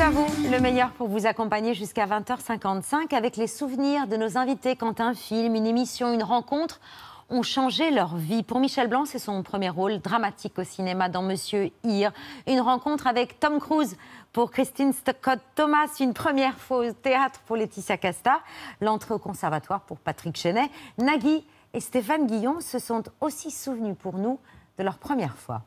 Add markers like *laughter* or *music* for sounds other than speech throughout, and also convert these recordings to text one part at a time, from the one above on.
à vous, le meilleur pour vous accompagner jusqu'à 20h55 avec les souvenirs de nos invités quand un film, une émission, une rencontre ont changé leur vie. Pour Michel Blanc, c'est son premier rôle dramatique au cinéma dans Monsieur Ir. Une rencontre avec Tom Cruise pour Christine Stockott Thomas, une première fois au théâtre pour Laetitia Casta, l'entrée au conservatoire pour Patrick Chenet. Nagui et Stéphane Guillon se sont aussi souvenus pour nous de leur première fois.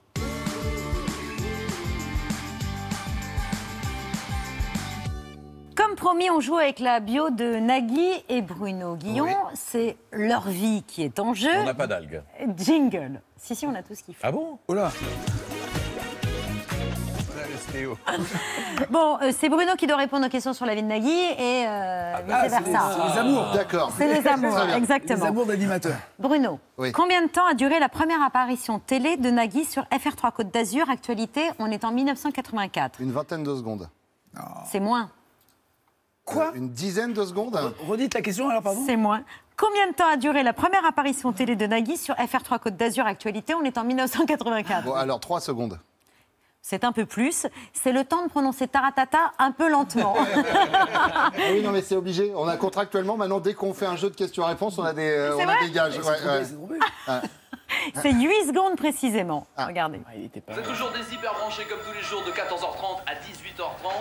Comme promis, on joue avec la bio de Nagui et Bruno Guillon. C'est leur vie qui est en jeu. On n'a pas d'algues. Jingle. Si, si, on a tout ce qu'il faut. Ah bon Oh là bon, euh, c'est Bruno qui doit répondre aux questions sur la vie de Nagui et euh, ah, C'est les, amours, d'accord. C'est les amours, exactement. Les amours d'animateur. Bruno, combien de temps a duré la première apparition télé de Nagui sur FR3 Côte d'Azur Actualité, on est en 1984. Une vingtaine de secondes. C'est moins. Quoi Une dizaine de secondes Redites la question alors, pardon. C'est moi. Combien de temps a duré la première apparition télé de Nagui sur FR3 Côte d'Azur Actualité On est en 1984. alors trois secondes. C'est un peu plus. C'est le temps de prononcer taratata un peu lentement. *laughs* Ah oui, non, mais c'est obligé. On a contractuellement, maintenant, dès qu'on fait un jeu de questions-réponses, on a des, euh, on a des gages. C'est 8 ah. *laughs* secondes précisément. Ah. Regardez. il était pas... Vous êtes toujours des hyper comme tous les jours de 14h30 à 18h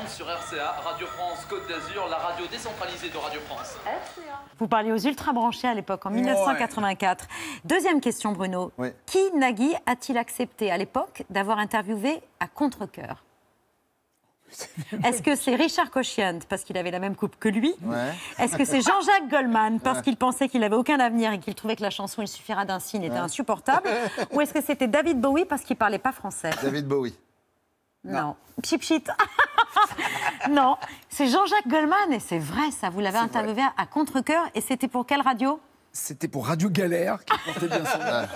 sur RCA, Radio France Côte d'Azur, la radio décentralisée de Radio France. RCA. Vous parliez aux ultra-branchés à l'époque, en 1984. Deuxième question, Bruno. Qui, Nagui, a-t-il accepté à l'époque d'avoir interviewé à contre-coeur *laughs* est-ce que c'est Richard Cochiant parce qu'il avait la même coupe que lui Est-ce que c'est Jean-Jacques Goldman parce qu'il pensait qu'il n'avait aucun avenir et qu'il trouvait que la chanson Il suffira d'un signe était insupportable *laughs* Ou est-ce que c'était David Bowie parce qu'il parlait pas français David Bowie. Non. non. Chip *laughs* *laughs* non, c'est Jean-Jacques Goldman, et c'est vrai, ça, vous l'avez interviewé à contre cœur et c'était pour quelle radio c'était pour Radio Galère qui portait bien son nom.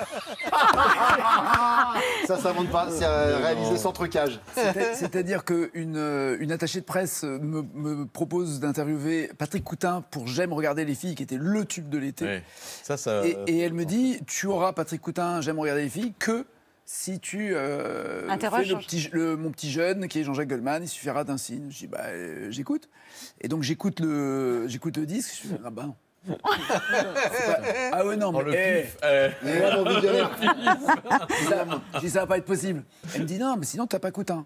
*laughs* ça, ça monte pas, c'est euh, réalisé sans trucage. *laughs* C'est-à-dire qu'une euh, une attachée de presse me, propose d'interviewer Patrick Coutin pour J'aime regarder les filles, qui était le tube de l'été. Ça, et, et, elle me euh, dit Tu auras, Patrick Coutin, J'aime regarder les filles, que si tu euh, fais petit, mon petit jeune qui est Jean-Jacques Goldman, il suffira d'un signe. Je dis, bah, euh, j'écoute. Et donc, j'écoute le, j'écoute le disque. Je dis, ah ben *laughs* Ah ouais, non, oh, mais. Eh. je dis, *laughs* ça va pas être possible. Elle me dit, non, mais sinon, t'as pas Coutin.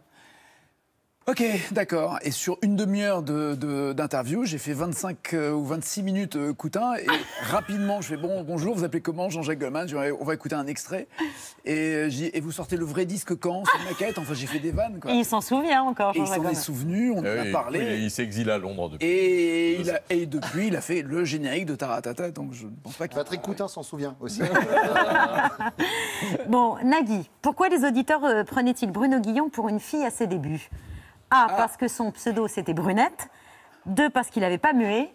Ok, d'accord. Et sur une demi-heure d'interview, j'ai fait 25 euh, ou 26 minutes euh, Coutin. Et *laughs* rapidement, je fais bon, bonjour, vous appelez comment Jean-Jacques Goldman On va écouter un extrait. Euh, et, vous sortez le vrai disque quand Sur maquette Enfin, j'ai fait des vannes. Et il s'en souvient encore, Jean-Jacques Il s'en est souvenu, on eh en a parlé. il s'exile à Londres depuis. Et, il et, depuis, il a fait le générique de Taratata. Donc je ne pense pas qu'il. Patrick Coutin s'en souvient aussi. *laughs* bon, Nagui, pourquoi les auditeurs prenaient-ils Bruno Guillon pour une fille à ses débuts ah. parce que son pseudo, c'était Brunette. Deux, parce qu'il n'avait pas mué.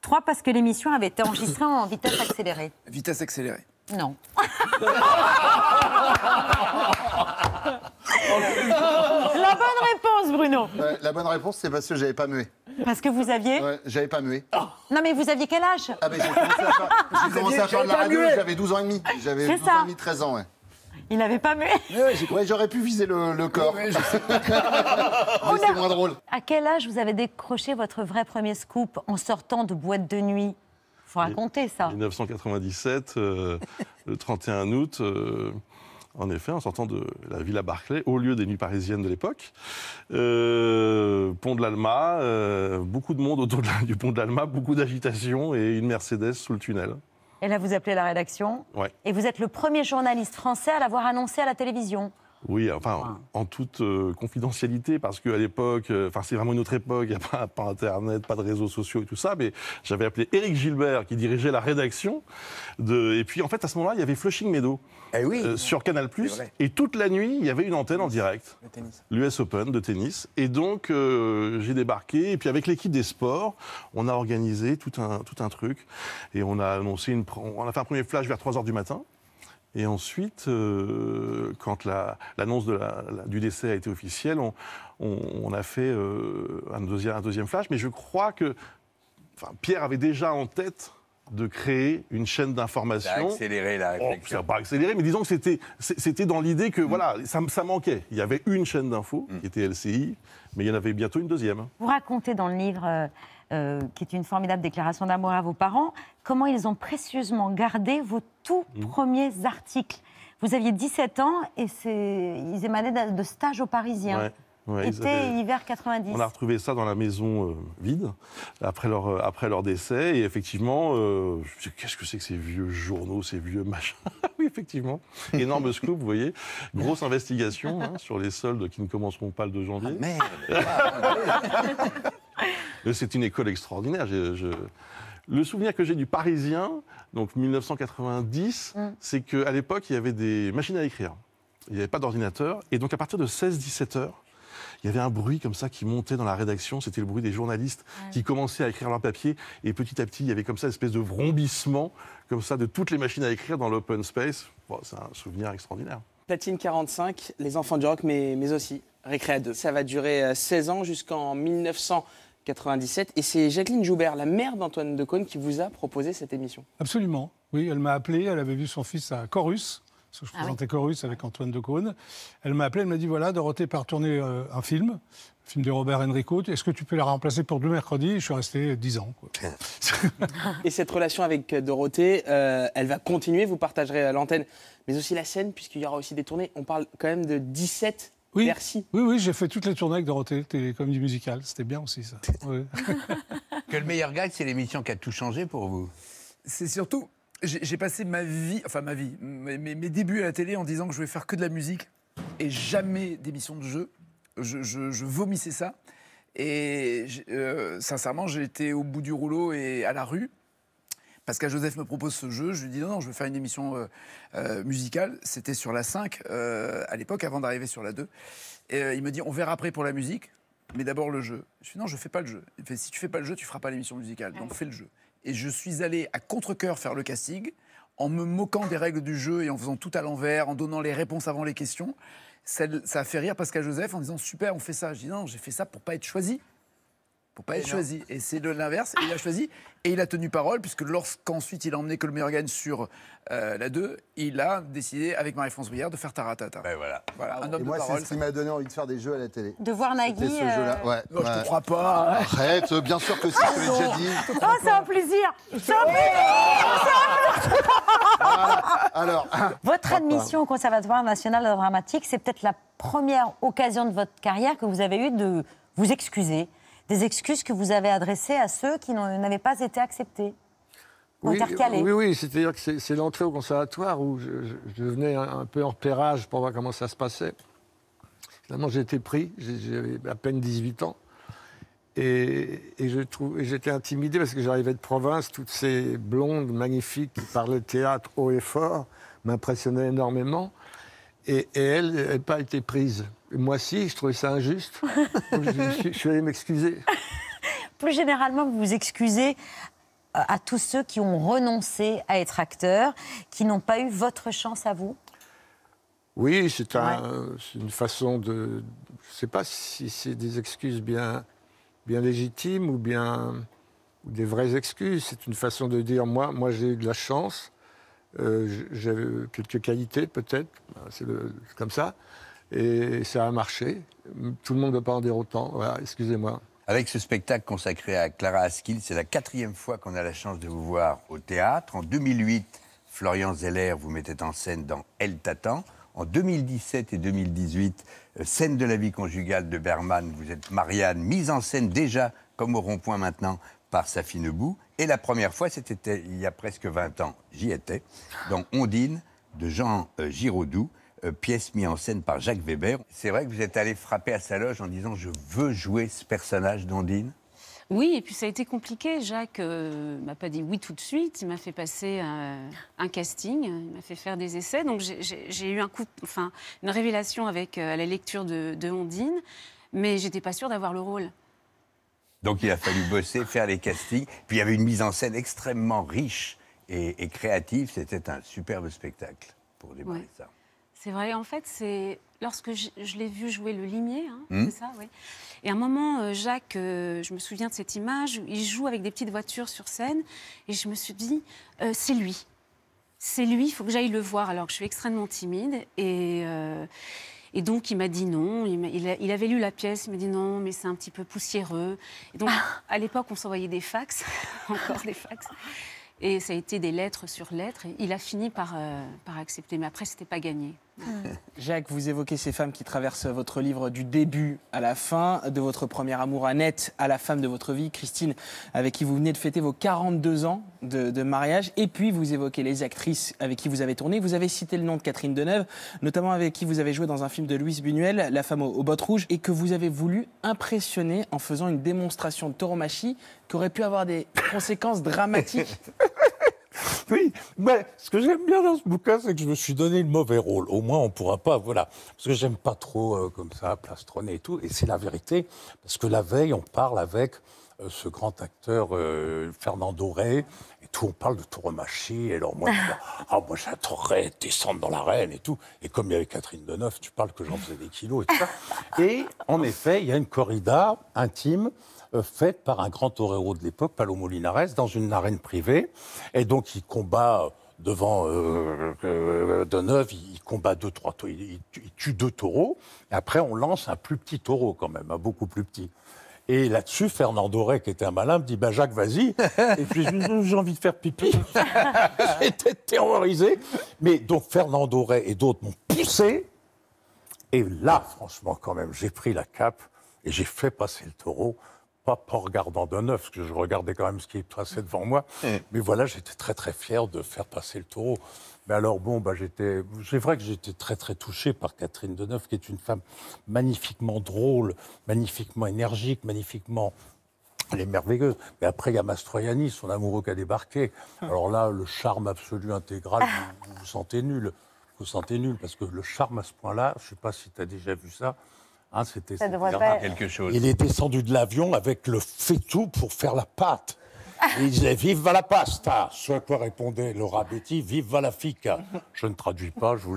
Trois, parce que l'émission avait été enregistrée en vitesse accélérée. Vitesse accélérée Non. *laughs* La bonne réponse, Bruno. Euh, la bonne réponse, c'est parce que j'avais pas mué. Parce que vous aviez ouais, J'avais pas mué. Oh. Non, mais vous aviez quel âge ah, j'ai commencé à faire, la j'avais 12 ans et demi. J'avais 12 ans et demi, 13 ans, ouais. Il n'avait pas mué. Ouais, j'aurais pu viser le, corps. *laughs* c'est moins drôle. À quel âge vous avez décroché votre vrai premier scoop en sortant de boîte de nuit Faut raconter ça. 1997, euh, le 31 août. Euh, en effet, en sortant de la Villa Barclay, au lieu des nuits parisiennes de l'époque. Euh, pont de l'Alma, beaucoup de monde autour du pont de l'Alma, beaucoup d'agitation et une Mercedes sous le tunnel. Et là, vous appelez la rédaction. Et vous êtes le premier journaliste français à l'avoir annoncé à la télévision. Oui, enfin, en, toute euh, confidentialité, parce qu'à l'époque, euh, enfin, c'est vraiment une autre époque, il n'y a pas, Internet, pas de réseaux sociaux et tout ça, mais j'avais appelé Éric Gilbert, qui dirigeait la rédaction. Et puis, en fait, à ce moment-là, il y avait Flushing Meadow. Eh euh, sur Canal+. Et toute la nuit, il y avait une antenne en direct. L'US Open de tennis. Et donc, euh, j'ai débarqué. Et puis, avec l'équipe des sports, on a organisé tout un, tout un truc. Et on a annoncé une, on a fait un premier flash vers 3 h du matin. Et ensuite, euh, quand l'annonce la, du décès a été officielle, on, a fait un, deuxième, un deuxième flash. Mais je crois que Pierre avait déjà en tête de créer une chaîne d'information. Accélérer la oh, réflexion. pas accéléré, mais disons que c'était, c'était dans l'idée que mm. voilà, ça, manquait. Il y avait une chaîne d'infos mm. qui était LCI, mais il y en avait bientôt une deuxième. Vous racontez dans le livre, euh, euh, qui est une formidable déclaration d'amour à vos parents, comment ils ont précieusement gardé vos tout mm. premiers articles. Vous aviez 17 ans et ils émanaient de stages aux Parisiens. 90. On a retrouvé ça dans la maison euh, vide, euh, après leur, décès. Et effectivement, euh, qu'est-ce que c'est que ces vieux journaux, ces vieux machins *laughs* Oui, effectivement. Énorme scoop, vous voyez. Grosse investigation hein, sur les soldes qui ne commenceront pas le 2 janvier. Ah, *laughs* Mais C'est une école extraordinaire. Le souvenir que j'ai du Parisien, donc 1990, mm. c'est qu'à l'époque, il y avait des machines à écrire. Il n'y avait pas d'ordinateur. Et donc, à partir de 16-17 heures, il y avait un bruit comme ça qui montait dans la rédaction. C'était le bruit des journalistes qui commençaient à écrire leur papier. Et petit à petit, il y avait comme ça une espèce de vrombissement, comme ça, de toutes les machines à écrire dans l'open space. c'est un souvenir extraordinaire. Platine 45, les enfants du rock, mais, mais aussi Récréa 2. Ça va durer 16 euh, ans jusqu'en 1997. Et c'est Jacqueline Joubert, la mère d'Antoine Decaune, qui vous a proposé cette émission. Absolument. Oui, elle m'a appelé, elle avait vu son fils à Corus, je ah présentais Corus Chorus avec Antoine Decaune. Elle m'a appelé, elle m'a dit voilà, Dorothée part tourner euh, un film, un film de Robert Enrico. Est-ce que tu peux la remplacer pour deux mercredis Je suis resté 10 ans. *laughs* Et cette relation avec euh, Dorothée, euh, elle va continuer. Vous partagerez l'antenne, mais aussi la scène, puisqu'il y aura aussi des tournées. On parle quand même de 17 oui. Merci. Oui, oui, j'ai fait toutes les tournées avec Dorothée, les du musical, C'était bien aussi, ça. *laughs* que le meilleur gars, c'est l'émission qui a tout changé pour vous. C'est surtout j'ai passé ma vie, enfin ma vie, mes, mes, débuts à la télé en disant que je vais faire que de la musique et jamais d'émission de jeu. Je, vomissais ça. Et euh, sincèrement, j'étais au bout du rouleau et à la rue. parce qu'à Joseph me propose ce jeu, je lui dis non, non, je veux faire une émission euh, euh, musicale. C'était sur la 5 à l'époque, avant d'arriver sur la 2. Et il me dit on verra après pour la musique, mais d'abord le jeu. Je dis non, je fais pas le jeu. Il fait, si tu fais pas le jeu, tu feras pas l'émission musicale. Donc fais le jeu et je suis allé à contre-coeur faire le casting en me moquant des règles du jeu et en faisant tout à l'envers, en donnant les réponses avant les questions. Ça, a fait rire Pascal Joseph en disant super, on fait ça. Je dis non, j'ai fait ça pour pas être choisi pour pas choisi. Et c'est de l'inverse. Il a ah. choisi et il a tenu parole, puisque lorsqu'ensuite il a emmené que le sur euh, la 2, il a décidé, avec Marie-France Brière, de faire Taratata. Ben voilà. et moi, c'est ce qui m'a donné envie de faire des jeux à la télé. De voir Nagui. Euh, je te crois pas. Arrête, bien sûr que si, ah je l'ai déjà dit. Oh, c'est un plaisir. C'est un plaisir. Ah, alors. Votre admission au Conservatoire national de dramatique, c'est peut-être la première occasion de votre carrière que vous avez eue de vous excuser des excuses que vous avez adressées à ceux qui n'avaient pas été acceptés. Oui, oui, oui, c'est-à-dire que c'est l'entrée au conservatoire où je, venais un, peu en repérage pour voir comment ça se passait. Finalement, j'étais été pris, j'avais à peine 18 ans. Et, et j'étais intimidé parce que j'arrivais de province, toutes ces blondes magnifiques qui parlaient théâtre haut et fort m'impressionnaient énormément et, elle n'a pas été prise. moi, si, je trouvais ça injuste. *laughs* je, suis allé m'excuser. *laughs* Plus généralement, vous vous excusez euh, à tous ceux qui ont renoncé à être acteurs, qui n'ont pas eu votre chance à vous Oui, c'est une façon de. Je ne sais pas si c'est des excuses bien, bien légitimes ou bien des vraies excuses. C'est une façon de dire moi, moi j'ai eu de la chance euh, j'avais quelques qualités peut-être, ben, c'est comme ça, et ça a marché. Tout le monde ne peut pas en dire autant, voilà, excusez-moi. Avec ce spectacle consacré à Clara Askill, c'est la quatrième fois qu'on a la chance de vous voir au théâtre. En 2008, Florian Zeller vous mettait en scène dans Elle t'attend. En 2017 et 2018, euh, Scène de la vie conjugale de Berman, vous êtes Marianne, mise en scène déjà, comme au rond-point maintenant, par Safine Bou. Et la première fois, c'était il y a presque 20 ans, j'y étais, dans Ondine de Jean euh, Giraudoux, euh, pièce mise en scène par Jacques Weber. C'est vrai que vous êtes allé frapper à sa loge en disant Je veux jouer ce personnage d'Ondine oui, et puis ça a été compliqué. Jacques ne euh, m'a pas dit oui tout de suite. Il m'a fait passer un casting, il m'a fait faire des essais. Donc j'ai eu un coup, enfin une révélation avec la lecture de, de Ondine, mais j'étais pas sûre d'avoir le rôle. Donc il a fallu bosser, faire les castings. Puis il y avait une mise en scène extrêmement riche et, créative. C'était un superbe spectacle pour démarrer ça. C'est vrai, en fait, c'est lorsque je, l'ai vu jouer le limier, hein, hmm. c'est ça, oui. Et à un moment, euh, Jacques, euh, je me souviens de cette image, il joue avec des petites voitures sur scène, et je me suis dit, euh, c'est lui, c'est lui, il faut que j'aille le voir, alors que je suis extrêmement timide. Et, et donc, il m'a dit non. Il, avait lu la pièce, il m'a dit non, mais c'est un petit peu poussiéreux. donc, ah. à l'époque, on s'envoyait des fax, *laughs* encore des fax. Et ça a été des lettres sur lettres. il a fini par, euh, par accepter. Mais après, c'était pas gagné. *laughs* Jacques, vous évoquez ces femmes qui traversent votre livre du début à la fin, de votre premier amour Annette à la femme de votre vie, Christine, avec qui vous venez de fêter vos 42 ans de, mariage, et puis vous évoquez les actrices avec qui vous avez tourné. Vous avez cité le nom de Catherine Deneuve, notamment avec qui vous avez joué dans un film de Louise Buñuel, La femme aux, aux bottes rouges, et que vous avez voulu impressionner en faisant une démonstration de tauromachie qui aurait pu avoir des conséquences dramatiques *laughs* *laughs* Oui, mais ce que j'aime bien dans ce bouquin, c'est que je me suis donné le mauvais rôle. Au moins, on ne pourra pas, voilà. Parce que j'aime pas trop euh, comme ça, plastronner et tout. Et c'est la vérité, parce que la veille, on parle avec euh, ce grand acteur euh, Fernand Doré, et tout, on parle de remâcher. et alors moi, ah, moi j'adorerais descendre dans l'arène et tout. Et comme il y avait Catherine Deneuve, tu parles que j'en faisais des kilos et tout ça. Et en effet, il y a une corrida intime euh, faite par un grand torero de l'époque, Palomo Linares, dans une arène privée. Et donc, il combat euh, devant euh, euh Deneuve, il combat deux, trois, il, il tue deux taureaux. Et après, on lance un plus petit taureau quand même, un beaucoup plus petit. Et là-dessus, Fernand Doré, qui était un malin, me dit bah, Jacques, vas-y. Et puis, j'ai envie de faire pipi. *laughs* J'étais terrorisé. Mais donc, Fernand Doré et d'autres m'ont poussé. Et là, franchement, quand même, j'ai pris la cape et j'ai fait passer le taureau pas en regardant d'un parce que je regardais quand même ce qui passait devant moi. Eh. Mais voilà, j'étais très très fier de faire passer le taureau. Mais alors bon, bah, j'étais, c'est vrai que j'étais très très touché par Catherine Deneuve, qui est une femme magnifiquement drôle, magnifiquement énergique, magnifiquement elle est merveilleuse. Mais après, il y a Mastroianni, son amoureux qui a débarqué. Alors là, le charme absolu intégral, vous vous sentez nul. Vous vous sentez nul parce que le charme à ce point-là, je ne sais pas si tu as déjà vu ça, ah, c'était quelque chose. Il est descendu de l'avion avec le faitout pour faire la pâte. *laughs* il disait Vive la pasta Ce à quoi répondait Laura Betty Vive la fica Je ne traduis pas, je vous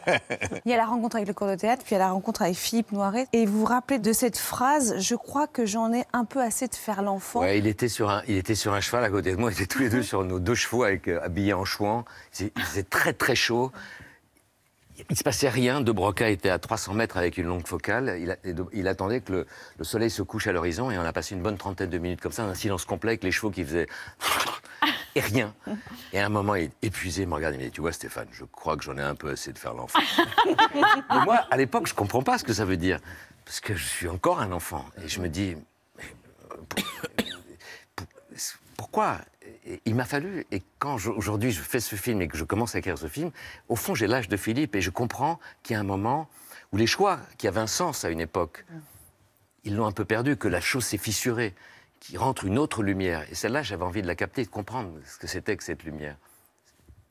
*laughs* Il y a la rencontre avec le cours de théâtre, puis il y a la rencontre avec Philippe Noiret. Et vous vous rappelez de cette phrase Je crois que j'en ai un peu assez de faire l'enfant. il, était sur un, cheval à côté de moi, ils étaient tous les deux sur nos deux chevaux avec, euh, habillés en chouan. C'est très très chaud il ne se passait rien. De Broca était à 300 mètres avec une longue focale. Il, attendait que le, soleil se couche à l'horizon et on a passé une bonne trentaine de minutes comme ça, un silence complet avec les chevaux qui faisaient. *laughs* Et rien. Et à un moment, il est épuisé, il me regarde et me dit Tu vois, Stéphane, je crois que j'en ai un peu assez de faire l'enfant. *laughs* moi, à l'époque, je ne comprends pas ce que ça veut dire. Parce que je suis encore un enfant. Et je me dis euh, pourquoi euh, il m'a fallu, et quand aujourd'hui je fais ce film et que je commence à écrire ce film, au fond j'ai l'âge de Philippe et je comprends qu'il y a un moment où les choix qui avaient un sens à une époque, mm. ils l'ont un peu perdu, que la chose s'est fissurée, qu'il rentre une autre lumière. Et celle-là, j'avais envie de la capter, de comprendre ce que c'était que cette lumière.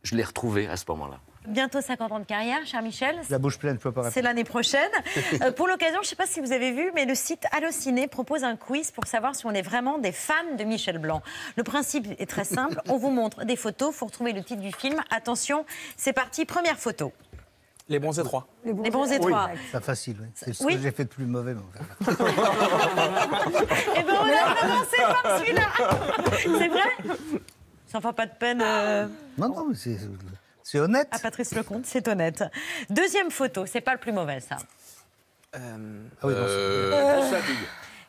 Je l'ai retrouvée à ce moment-là bientôt 50 ans de carrière, cher Michel. La bouche pleine, peux pas C'est l'année prochaine. *laughs* Euh, pour l'occasion, je ne sais pas si vous avez vu, mais le site Allociné propose un quiz pour savoir si on est vraiment des fans de Michel Blanc. Le principe est très simple. *laughs* on vous montre des photos. Il faut retrouver le titre du film. Attention, c'est parti. Première photo. Les bronzés 3. Les bronzés, et 3. C'est facile, C'est ce que j'ai fait de plus mauvais. *laughs* Eh ben, mais... bien, on a commencé par celui-là. c'est vrai Ça ne fait pas de peine. Euh. Non, non, mais c'est... C'est honnête. À ah, Patrice Lecomte, c'est honnête. Deuxième photo, c'est pas le plus mauvais, ça. Euh, ah oui, euh, euh, Grosse fatigue.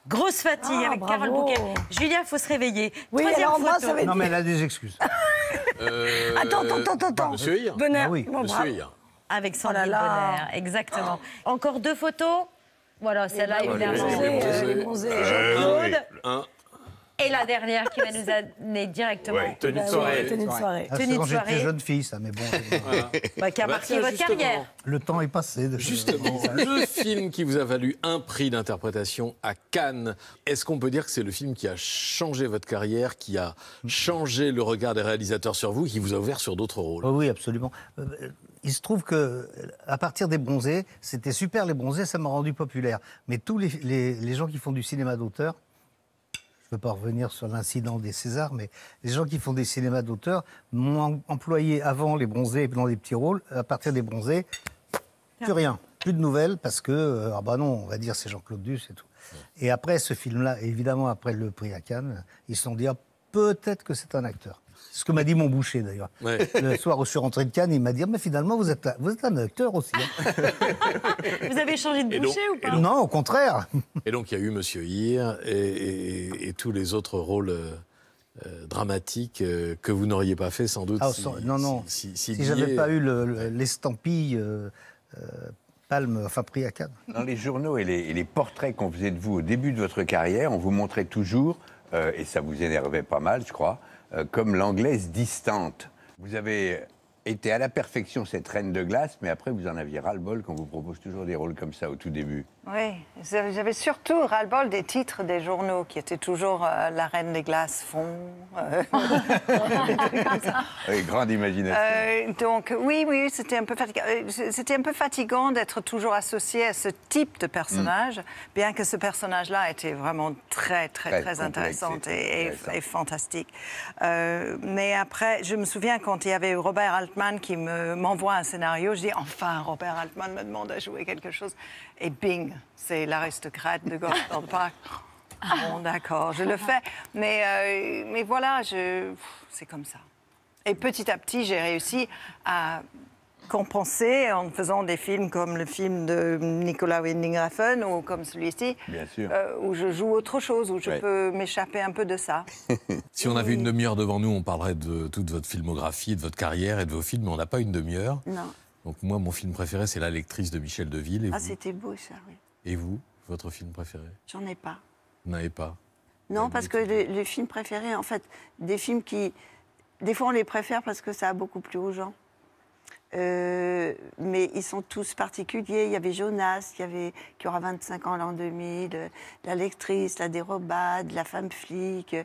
Grosse fatigue ah, avec Carole Bouquet. Julien, faut se réveiller. Troisième photo. Non, mais elle a des excuses. *laughs* Attends, attends, attends, attends. Monsieur Hir. Bonheur. Ah oui. Monsieur Avec son oh Bonheur, exactement. Encore deux photos. Voilà, celle-là, il est bronzé. Jean-Claude. Et la dernière qui va nous amener directement. à tenue de soirée. Ah, tenue de soirée. Tenue de soirée. J'étais jeune fille, ça, mais bon. qui a bah, marqué votre carrière. Le temps est passé. De justement, le film qui vous a valu un prix d'interprétation à Cannes, est-ce qu'on peut dire que c'est le film qui a changé votre carrière, qui a changé le regard des réalisateurs sur vous, qui vous a ouvert sur d'autres rôles oh Oui, absolument. Euh, il se trouve que à partir des bronzés, c'était super les bronzés, ça m'a rendu populaire. Mais tous les gens qui font du cinéma d'auteur, je ne veux pas revenir sur l'incident des Césars, mais les gens qui font des cinémas d'auteur m'ont employé avant les bronzés dans des petits rôles. À partir des bronzés, plus rien, plus de nouvelles, parce que, euh, ah bah non, on va dire c'est Jean-Claude Duss et tout. Et après ce film-là, évidemment, après le prix à Cannes, ils se sont dit, ah, peut-être que c'est un acteur ce que m'a dit mon boucher d'ailleurs. Le soir où je suis rentré de Cannes, il m'a dit Mais finalement, vous êtes, là, vous êtes un acteur aussi. Hein. vous avez changé de boucher ou pas Non, au contraire. Et donc, il y a eu Monsieur Hir et, tous les autres rôles. Euh, dramatiques euh, que vous n'auriez pas fait sans doute. Ah, si, non, non. Si, si, j'avais pas eu l'estampille euh, Palme, enfin pris à Cannes. Dans les journaux et les, portraits qu'on faisait de vous au début de votre carrière, on vous montrait toujours, et ça vous énervait pas mal, je crois, euh, comme l'anglaise distante. Vous avez été à la perfection cette reine de glace, mais après vous en aviez ras-le-bol quand vous propose toujours des rôles comme ça au tout début. Oui, j'avais surtout ras-le-bol des titres des journaux qui étaient toujours euh, La Reine des Glaces fond. Euh, *laughs* oui, grande imagination. Euh, donc, oui, oui, c'était un peu, c'était un peu fatigant d'être toujours associé à ce type de personnage, mm. bien que ce personnage-là était vraiment très, très, très, intéressant et, fantastique. mais après, je me souviens quand il y avait Robert Altman qui m'envoie un scénario, je dis enfin, Robert Altman me demande à jouer quelque chose. Et bing, c'est l'aristocrate de Gordon *laughs* Park. Bon, d'accord, je le fais. Mais, euh, mais voilà, je... c'est comme ça. Et petit à petit, j'ai réussi à compenser en faisant des films comme le film de Nicolas Winding Refn ou comme celui-ci, euh, où je joue autre chose, où je peux m'échapper un peu de ça. *laughs* si on avait une demi-heure devant nous, on parlerait de toute votre filmographie, de votre carrière et de vos films, mais on n'a pas une demi-heure. Non. Donc moi, mon film préféré, c'est La lectrice de Michel Deville. ah, c'était beau ça, oui. Et vous, votre film préféré J'en ai pas. Vous n'avez pas Non, parce que les, films préférés, en fait, des films qui... Des fois, on les préfère parce que ça a beaucoup plu aux gens. Euh, mais ils sont tous particuliers. Il y avait Jonas, il y avait, qui aura 25 ans l'an 2000, euh, la lectrice, la dérobade, la femme flic. Euh,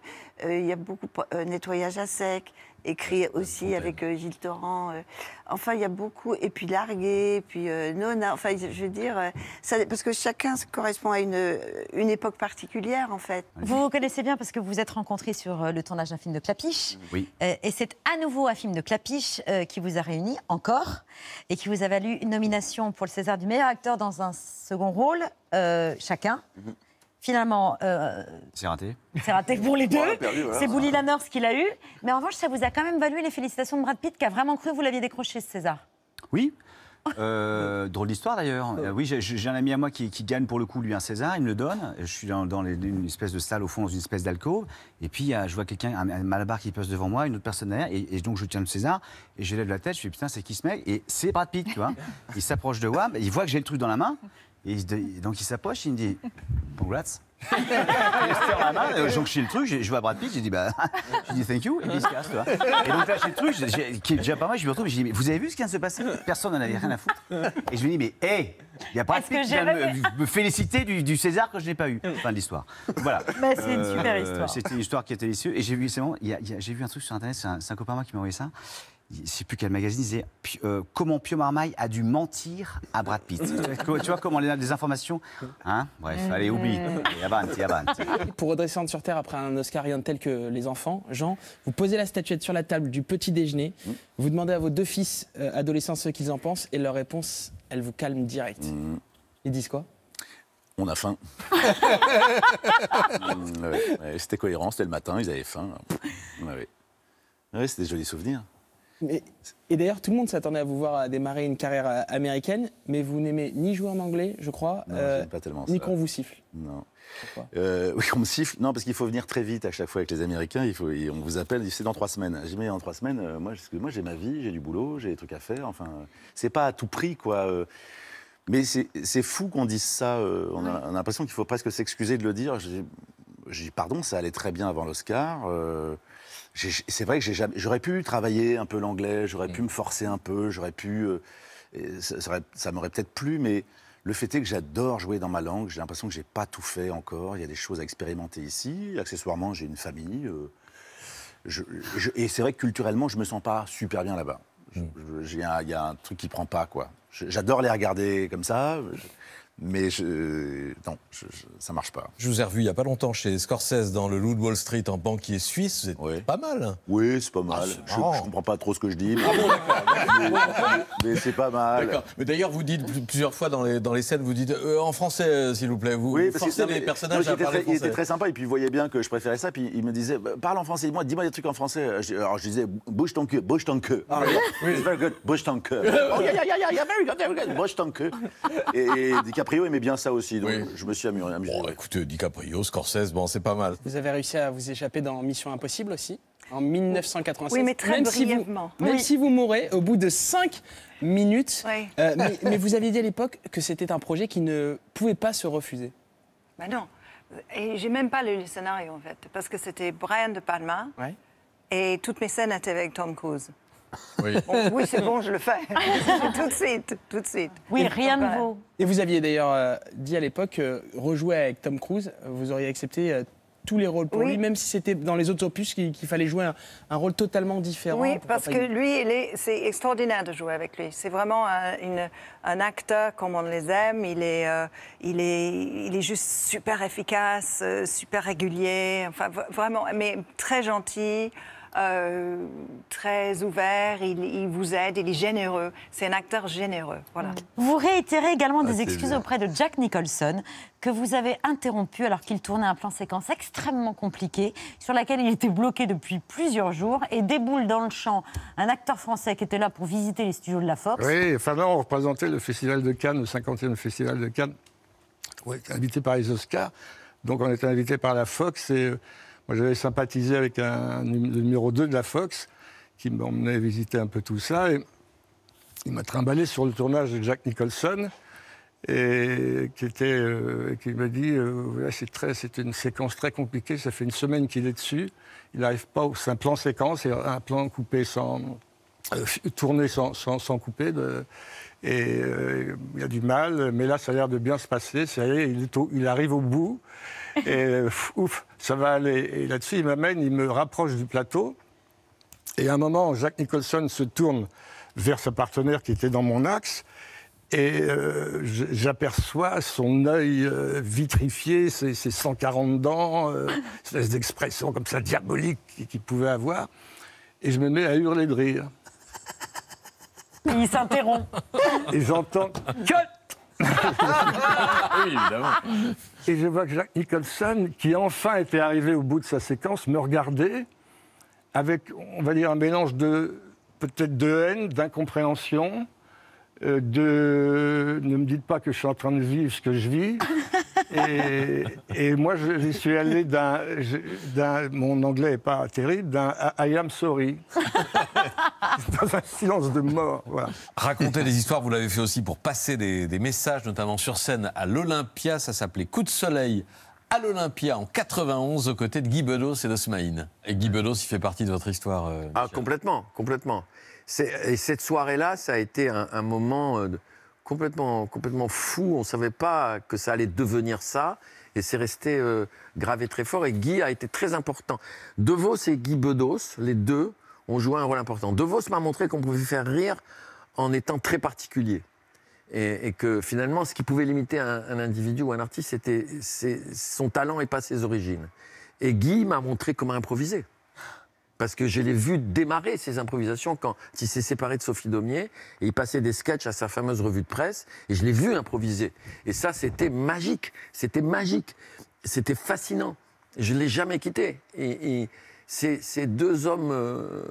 il y a beaucoup nettoyage à sec écrit aussi avec euh, Gilles Torrent. Euh. enfin, il y a beaucoup. Et puis Largué, puis euh, Nona. Enfin, je veux dire, ça, parce que chacun correspond à une, une époque particulière, en fait. Vous vous connaissez bien parce que vous vous êtes rencontrés sur le tournage d'un film de Clapiche. Oui. et c'est à nouveau un film de Clapiche qui vous a réunis encore et qui vous a valu une nomination pour le César du meilleur acteur dans un second rôle, chacun. Mhm finalement. Euh, c'est raté. C'est raté pour les *laughs* deux. C'est c'est Bully ce qu'il a eu. Mais en revanche, ça vous a quand même valu les félicitations de Brad Pitt qui a vraiment cru que vous l'aviez décroché, ce César. Oui. Euh, drôle d'histoire d'ailleurs. Euh, oui, j'ai un ami à moi qui, gagne pour le coup, lui, un César, il me le donne. Je suis dans, une espèce de salle au fond, dans une espèce d'alcôve. Et puis, je vois quelqu'un, un, malabar qui passe devant moi, une autre personne derrière. Et, donc, je tiens le César et je lève la tête. Je fais putain, c'est qui ce mec Et c'est Brad Pitt, tu vois. Il s'approche de moi, il voit que j'ai le truc dans la main. Et donc il s'approche, il me dit Congrats. Je se la main, euh, je le truc, je, vois Brad Pitt, j'ai dit bah, je dis bah, *laughs* thank you, et il se casse, toi. Et donc là, j'ai le truc, j'ai, qui est déjà pas mal, je me retrouve, je dis, mais vous avez vu ce qui vient de se passer Personne n'en avait rien à foutre. Et je lui dis, mais hé, hey, il y a Brad Pitt qui vient me, féliciter du, César que je n'ai pas eu. Fin de l'histoire. Voilà. Bah, c'est une super euh, histoire. C'était une histoire qui était délicieuse. Et j'ai vu, c'est bon, j'ai vu un truc sur Internet, c'est un, copain moi qui m'a envoyé ça je sais plus quel magazine, disait euh, comment Pio Marmaille a dû mentir à Brad Pitt. *laughs* tu vois comment les a des informations hein Bref, allez, oublie. Et avanti, Pour Pour sur Terre après un Oscar rien de tel que les enfants, Jean, vous posez la statuette sur la table du petit déjeuner, mm. vous demandez à vos deux fils euh, adolescents ce qu'ils en pensent et leur réponse, elle vous calme direct. Mm. Ils disent quoi on a faim. *laughs* Mm, c'était cohérent, c'était le matin, ils avaient faim. Oui, c'était des jolis souvenirs. Et, d'ailleurs, tout le monde s'attendait à vous voir à démarrer une carrière euh, américaine, mais vous n'aimez ni jouer en anglais, je crois, euh, ni qu'on vous siffle. Non. Euh, oui, qu'on *laughs* me siffle. Non, parce qu'il faut venir très vite à chaque fois avec les Américains. Il faut, on vous appelle, c'est dans trois semaines. J'ai mais en trois semaines, Moi, moi, moi j'ai ma vie, j'ai du boulot, j'ai des trucs à faire. Enfin, c'est pas à tout prix, quoi. Mais c'est fou qu'on dise ça. on, a, l'impression qu'il faut presque s'excuser de le dire. J'ai pardon, ça allait très bien avant l'Oscar c'est vrai que j'aurais pu travailler un peu l'anglais, j'aurais mm. pu me forcer un peu, j'aurais pu. Euh, ça, m'aurait peut-être plu, mais le fait est que j'adore jouer dans ma langue. J'ai l'impression que j'ai pas tout fait encore. Il y a des choses à expérimenter ici. Accessoirement, j'ai une famille. Euh, et c'est vrai que culturellement, je me sens pas super bien là-bas. Mm. Il y, a un truc qui prend pas, quoi. J'adore les regarder comme ça. Mais je, non, ça ne ça marche pas. Je vous ai revu il y a pas longtemps chez Scorsese dans le Loot Wall Street en banquier suisse. C'est pas mal. Oui, c'est pas mal. Ah, je, ne comprends pas trop ce que je dis. Mais, ah c'est pas mal. Mais d'ailleurs, vous dites plusieurs fois dans les, dans les scènes, vous dites euh, en français, euh, s'il vous plaît. Vous, oui, parce que, les personnages à très, français. Il était très sympa et puis il voyait bien que je préférais ça. Puis il me disait bah, parle en français, dis-moi des trucs en français. Euh, alors je disais bouge ton queue, bouge ton queue. Ah, oui. very good, bouge ton queue. *laughs* oh yeah, yeah, yeah, yeah, very good, very good, bouge ton queue. DiCaprio aimait bien ça aussi, donc je me suis amusé. Bon, écoutez, DiCaprio, Scorsese, bon, c'est pas mal. Vous avez réussi à vous échapper dans Mission Impossible aussi en 1986. Oui, mais très même Si vous, même si vous mourrez au bout de 5 minutes. Euh, mais, *laughs* vous aviez dit à l'époque que c'était un projet qui ne pouvait pas se refuser. Ben non. Et j'ai même pas lu le scénario, en fait, parce que c'était Brian De Palma. Et toutes mes scènes étaient avec Tom Cruise. *laughs* Oui, c'est bon, je le fais. *laughs* tout de suite, tout de suite. Oui, rien de vaut. Et vous aviez d'ailleurs euh, dit à l'époque, euh, rejouer avec Tom Cruise, vous auriez accepté euh, tous les rôles pour lui, même si c'était dans les autres opus qu'il fallait jouer un, rôle totalement différent. Oui, parce que lui, c'est extraordinaire de jouer avec lui. C'est vraiment un, acteur comme on les aime. Il est, il est, il est juste super efficace, super régulier, enfin vraiment, mais très gentil. Euh, très ouvert, il, vous aide, il est généreux. C'est un acteur généreux. Voilà. Mm. Vous réitérez également des ah, excuses auprès de Jack Nicholson que vous avez interrompu alors qu'il tournait un plan séquence extrêmement compliqué sur laquelle il était bloqué depuis plusieurs jours et déboule dans le champ un acteur français qui était là pour visiter les studios de la Fox. Oui, enfin on représentait le Festival de Cannes, le 50e Festival de Cannes, invité par les Oscars. Donc on était invité par la Fox et euh, moi, j'avais sympathisé avec un, le numéro 2 de la Fox, qui m'emmenait visiter un peu tout ça. Et il m'a trimballé sur le tournage de Jack Nicholson, et qui, euh, m'a dit Voilà, euh, c'est une séquence très compliquée, ça fait une semaine qu'il est dessus, il n'arrive pas, au un plan séquence, et un plan coupé sans. Euh, tourner sans, sans, couper. De, et euh, il y a du mal, mais là, ça a l'air de bien se passer. il, il arrive au bout. *laughs* Et euh, ouf, ça va aller. Et là-dessus, il m'amène, il me rapproche du plateau. Et à un moment, Jacques Nicholson se tourne vers sa partenaire qui était dans mon axe. Et j'aperçois son œil vitrifié, ses, ses 140 dents, *laughs* espèce d'expression comme ça diabolique qu'il pouvait avoir. Et je me mets à hurler de rire. Il s'interrompt. Et j'entends Oui, évidemment. Et je vois que Jack Nicholson, qui enfin était arrivé au bout de sa séquence, me regardait avec, on va dire, un mélange de peut-être de haine, d'incompréhension, euh, de ne me dites pas que je suis en train de vivre ce que je vis. Et, et moi, je, suis allé d'un, Mon anglais n'est pas terrible, d'un I am sorry. *laughs* dans un silence de mort. Racontez Raconter des histoires, vous l'avez fait aussi pour passer des, messages, notamment sur scène à l'Olympia. Ça s'appelait Coup de soleil à l'Olympia en 91 aux côtés de Guy Bedos et d'Osmaïn. Et Guy Bedos, il fait partie de votre histoire. Euh, ah, complètement, complètement. Et cette soirée-là, ça a été un, moment. Euh, complètement, complètement fou. On ne savait pas que ça allait devenir ça. Et c'est resté euh, gravé très fort. Et Guy a été très important. De Vos et Guy Bedos, les deux, ont joué un rôle important. De Vos m'a montré qu'on pouvait faire rire en étant très particulier. Et, que finalement, ce qui pouvait limiter un individu ou un artiste, c'était son talent et pas ses origines. Et Guy m'a montré comment improviser. Parce que je l'ai vu démarrer ses improvisations quand il s'est séparé de Sophie Daumier et il passait des sketchs à sa fameuse revue de presse et je l'ai vu improviser. Et ça, c'était magique. C'était magique. C'était fascinant. Je ne l'ai jamais quitté. Et, ces, deux hommes euh,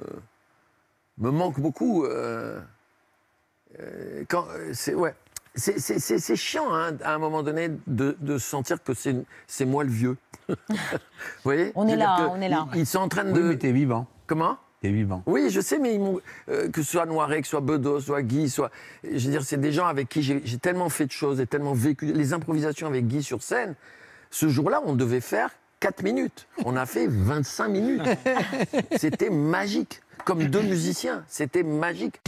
me manquent beaucoup. Euh, euh, quand, c'est, ouais, c'est chiant, hein, à un moment donné, de, sentir que c'est moi le vieux. *laughs* Vous voyez On est là, on est là. Ils sont en train de. Oui, vivant. Comment T'es vivant. Oui, je sais, mais euh, que ce soit Noiret, que ce soit Bedos, soit Guy, soit. Je veux dire, c'est des gens avec qui j'ai tellement fait de choses et tellement vécu. Les improvisations avec Guy sur scène, ce jour-là, on devait faire 4 minutes. On a fait 25 minutes. *laughs* C'était magique. Comme deux musiciens, c'était magique.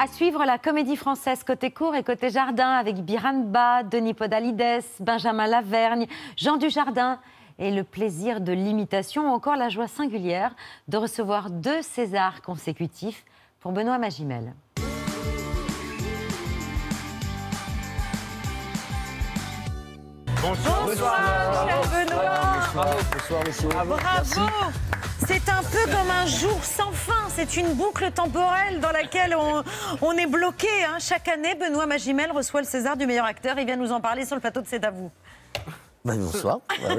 À suivre la comédie française côté court et côté jardin avec Biran Denis Podalides, Benjamin Lavergne, Jean Dujardin et le plaisir de l'imitation, encore la joie singulière de recevoir deux Césars consécutifs pour Benoît Magimel. Bonsoir, Benoît. Bonsoir, Bravo. C'est un peu comme un jour sans fin c'est une boucle temporelle dans laquelle on, est bloqué. Hein. Chaque année, Benoît Magimel reçoit le César du meilleur acteur. Il vient nous en parler sur le plateau de C'est à vous. Ben, bonsoir. *laughs*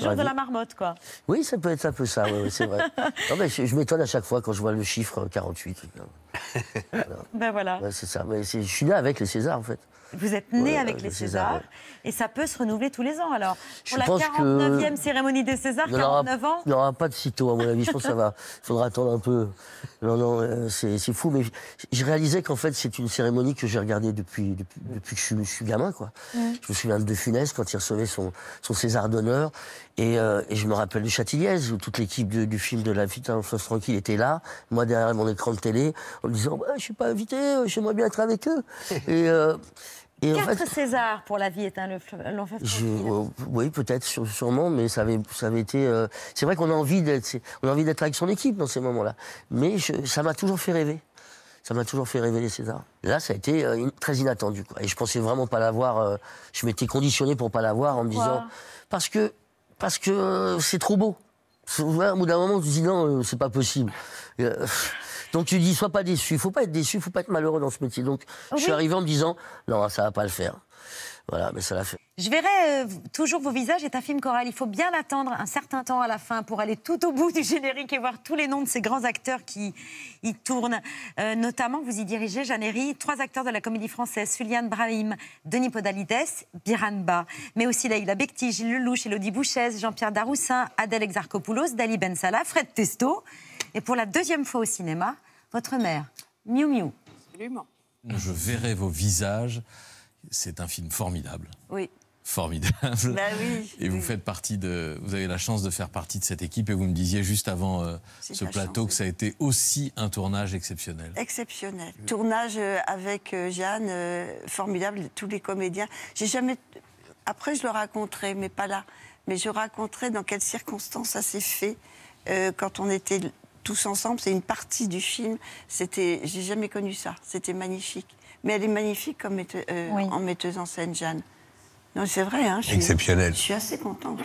C'est le de la marmotte, quoi. Oui, ça peut être un peu ça, oui c'est vrai. *laughs* je, m'étonne à chaque fois quand je vois le chiffre 48. Euh, *laughs* ben voilà. c'est ça. Mais je suis né avec les Césars, en fait. Vous êtes né avec les Césars, et ça peut se renouveler tous les ans. Alors, pour je la 49e cérémonie des Césars, 49 ans. Il aura pas de sitôt, à mon avis. Je pense que ça va. Il faudra attendre un peu. Non, non, euh, c'est fou. Mais je réalisais qu'en fait, c'est une cérémonie que j'ai regardée depuis, depuis, que je, suis gamin, quoi. Mmh. Je me souviens de De Funès quand il recevait son, son César d'honneur. Euh, et, je me rappelle du Châtillaise où toute l'équipe du film de La Vie en France tranquille était là, moi derrière mon écran de télé, en me disant je Je suis pas invité, euh, j'aimerais bien être avec eux. *laughs* et, euh, Quatre Césars pour La vie est un l'enfant tranquille. – oui, peut-être, sûrement, mais ça avait, ça avait été. c'est vrai qu'on a envie d'être, on a envie d'être avec son équipe dans ces moments-là. Mais ça m'a toujours fait rêver. Ça m'a toujours fait rêver les Là, ça a été très inattendu. Et je pensais vraiment pas l'avoir. je m'étais conditionné pour pas l'avoir en me disant parce que parce que euh, c'est trop beau. Au bout d'un moment, tu te dis non, euh, c'est pas possible. Euh, *laughs* donc tu dis, sois pas déçu. Il faut pas être déçu, il faut pas être malheureux dans ce métier. Donc je suis arrivé en me disant, non, ça va pas le faire. Voilà, mais ça l'a fait. Je verrai euh, toujours vos visages et un film choral. Il faut bien attendre un certain temps à la fin pour aller tout au bout du générique et voir tous les noms de ces grands acteurs qui y tournent. Euh, notamment, vous y dirigez, Jeannery, trois acteurs de la comédie française, Juliane Brahim, Denis Podalides, Biranba, mais aussi Laïla Bekti, Gilles Lelouch, Elodie Bouchèze, Jean-Pierre Daroussin, Adèle Exarchopoulos, Dali Ben Fred Testo. Et pour la deuxième fois au cinéma, votre mère, Miu Miu. Absolument. Je verrai vos visages. C'est un film formidable. Oui. Formidable. Bah oui, et vous faites partie de, vous avez la chance de faire partie de cette équipe et vous me disiez juste avant euh, ce plateau que ça a été aussi un tournage exceptionnel. Exceptionnel. Tournage euh, avec euh, Jeanne, formidable, tous les comédiens. J'ai jamais, après je le raconterai, mais pas là. Mais je raconterai dans quelles circonstances ça s'est fait quand on était tous ensemble. C'est une partie du film. C'était, j'ai jamais connu ça. C'était magnifique. Mais elle est magnifique comme euh, en metteuse en scène, Jeanne. Non, c'est vrai. Hein, je suis, Exceptionnel. suis assez contente. *laughs*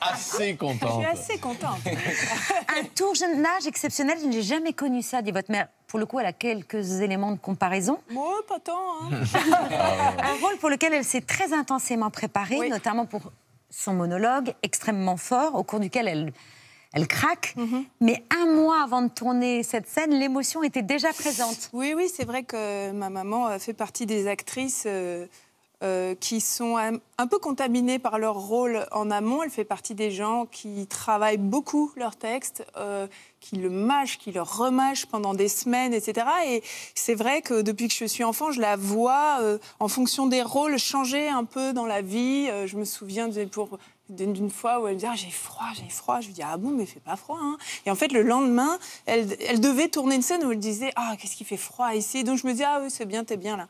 assez contente. Je suis assez contente. Un tour jeune âge exceptionnel, je n'ai jamais connu ça, dit votre mère. Pour le coup, elle a quelques éléments de comparaison. Moi, pas tant. Hein. *laughs* Ah Un rôle pour lequel elle s'est très intensément préparée, notamment pour son monologue extrêmement fort, au cours duquel elle elle craque. Mhm. Mais un mois avant de tourner cette scène, l'émotion était déjà présente. Oui, oui, c'est vrai que ma maman euh, fait partie des actrices. Euh, euh, qui sont un, peu contaminées par leur rôle en amont. Elle fait partie des gens qui travaillent beaucoup leur texte, qui le mâchent, qui le remâchent pendant des semaines, etc. Et c'est vrai que depuis que je suis enfant, je la vois en fonction des rôles changer un peu dans la vie. je me souviens de, pour d'une fois où elle me dit ah, j'ai froid, j'ai froid. Je lui dis ah bon mais il fait pas froid. Hein. Et en fait le lendemain, elle, elle, devait tourner une scène où elle disait ah qu'est-ce qui fait froid ici. Donc je me dis ah oui c'est bien t'es bien là.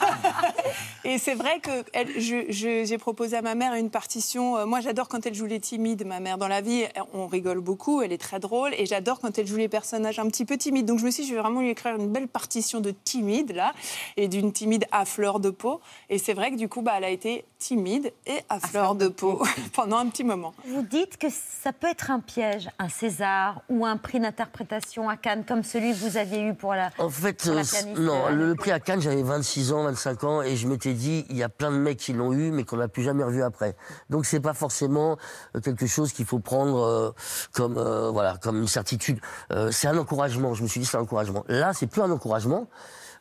*laughs* et c'est vrai que j'ai proposé à ma mère une partition. Euh, moi j'adore quand elle joue les timides. Ma mère dans la vie on rigole beaucoup, elle est très drôle et j'adore quand elle joue les personnages un petit peu timides. Donc je me suis dit, je vais vraiment lui écrire une belle partition de timide là et d'une timide à fleur de peau. Et c'est vrai que du coup bah elle a été timide et à, fleur de peau *laughs* pendant un petit moment. Vous dites que ça peut être un piège, un César ou un prix d'interprétation à Cannes comme celui que vous aviez eu pour la. En fait, euh, non, euh, le prix à Cannes, j'avais 26 ans, 25 ans et je m'étais dit, il y a plein de mecs qui l'ont eu mais qu'on n'a plus jamais revu après. Donc c'est pas forcément euh, quelque chose qu'il faut prendre comme, voilà, comme une certitude. c'est un encouragement, je me suis dit, c'est un encouragement. Là, c'est plus un encouragement.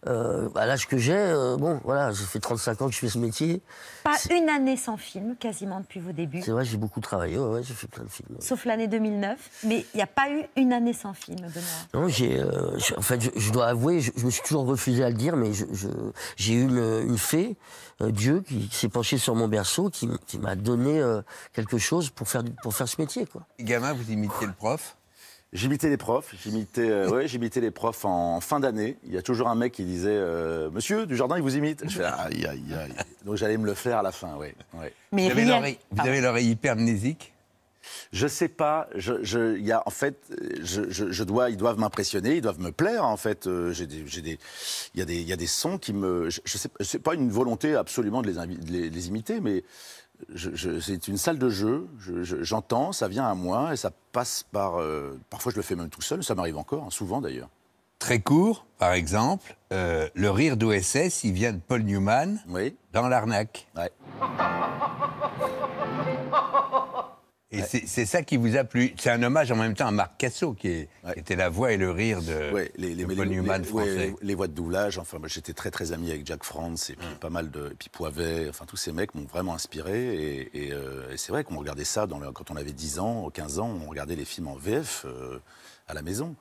Euh, à l'âge que j'ai, euh, bon, voilà, ça fait 35 ans que je fais ce métier. Pas une année sans film, quasiment depuis vos débuts. C'est vrai, j'ai beaucoup travaillé, ouais, ouais, j'ai fait plein de films. Sauf l'année 2009, mais il n'y a pas eu une année sans film, Benoît. Non, j'ai, euh, en fait, je, dois avouer, je, me suis toujours refusé à le dire, mais j'ai eu une, fée, Dieu, qui, s'est penché sur mon berceau, qui, m'a donné quelque chose pour faire, pour faire ce métier, quoi. Gamin, vous imitez le prof J'imitais les profs, euh, j'imitais les profs en, fin d'année. Il y a toujours un mec qui disait euh, Monsieur, du jardin, il vous imite. Je fais, aïe, aïe, aïe. Donc j'allais me le faire à la fin, oui. Vous avez l'oreille ah. hypermnésique je sais pas. Je, y a, en fait, je, dois, ils doivent m'impressionner, ils doivent me plaire. En fait, euh, j'ai des, il y, y, a des sons qui me. Je, sais, c'est pas une volonté absolument de les, de les imiter, mais c'est une salle de jeu, j'entends, ça vient à moi et ça passe par... Euh, parfois je le fais même tout seul, ça m'arrive encore, hein, souvent d'ailleurs. Très court, par exemple, euh, le rire d'OSS, il vient de Paul Newman dans l'arnaque. Et c'est ça qui vous a plu. C'est un hommage en même temps à Marc Casso, qui, était la voix et le rire de, les, les, français. les voix de doublage. Enfin, j'étais très très ami avec Jack Franz et puis mm. pas mal de, Poivet. Enfin, tous ces mecs m'ont vraiment inspiré. Et, euh, c'est vrai qu'on regardait ça dans quand on avait 10 ans, 15 ans, on regardait les films en VF euh, à la maison.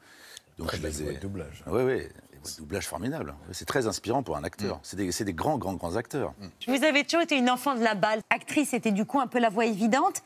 Donc très je les ai... doublage. Oui, oui. Doublage formidables. C'est très inspirant pour un acteur. Mm. C'est des, des, grands, grands, grands acteurs. Mm. Vous avez toujours été une enfant de la balle. Actrice, était du coup un peu la voix évidente.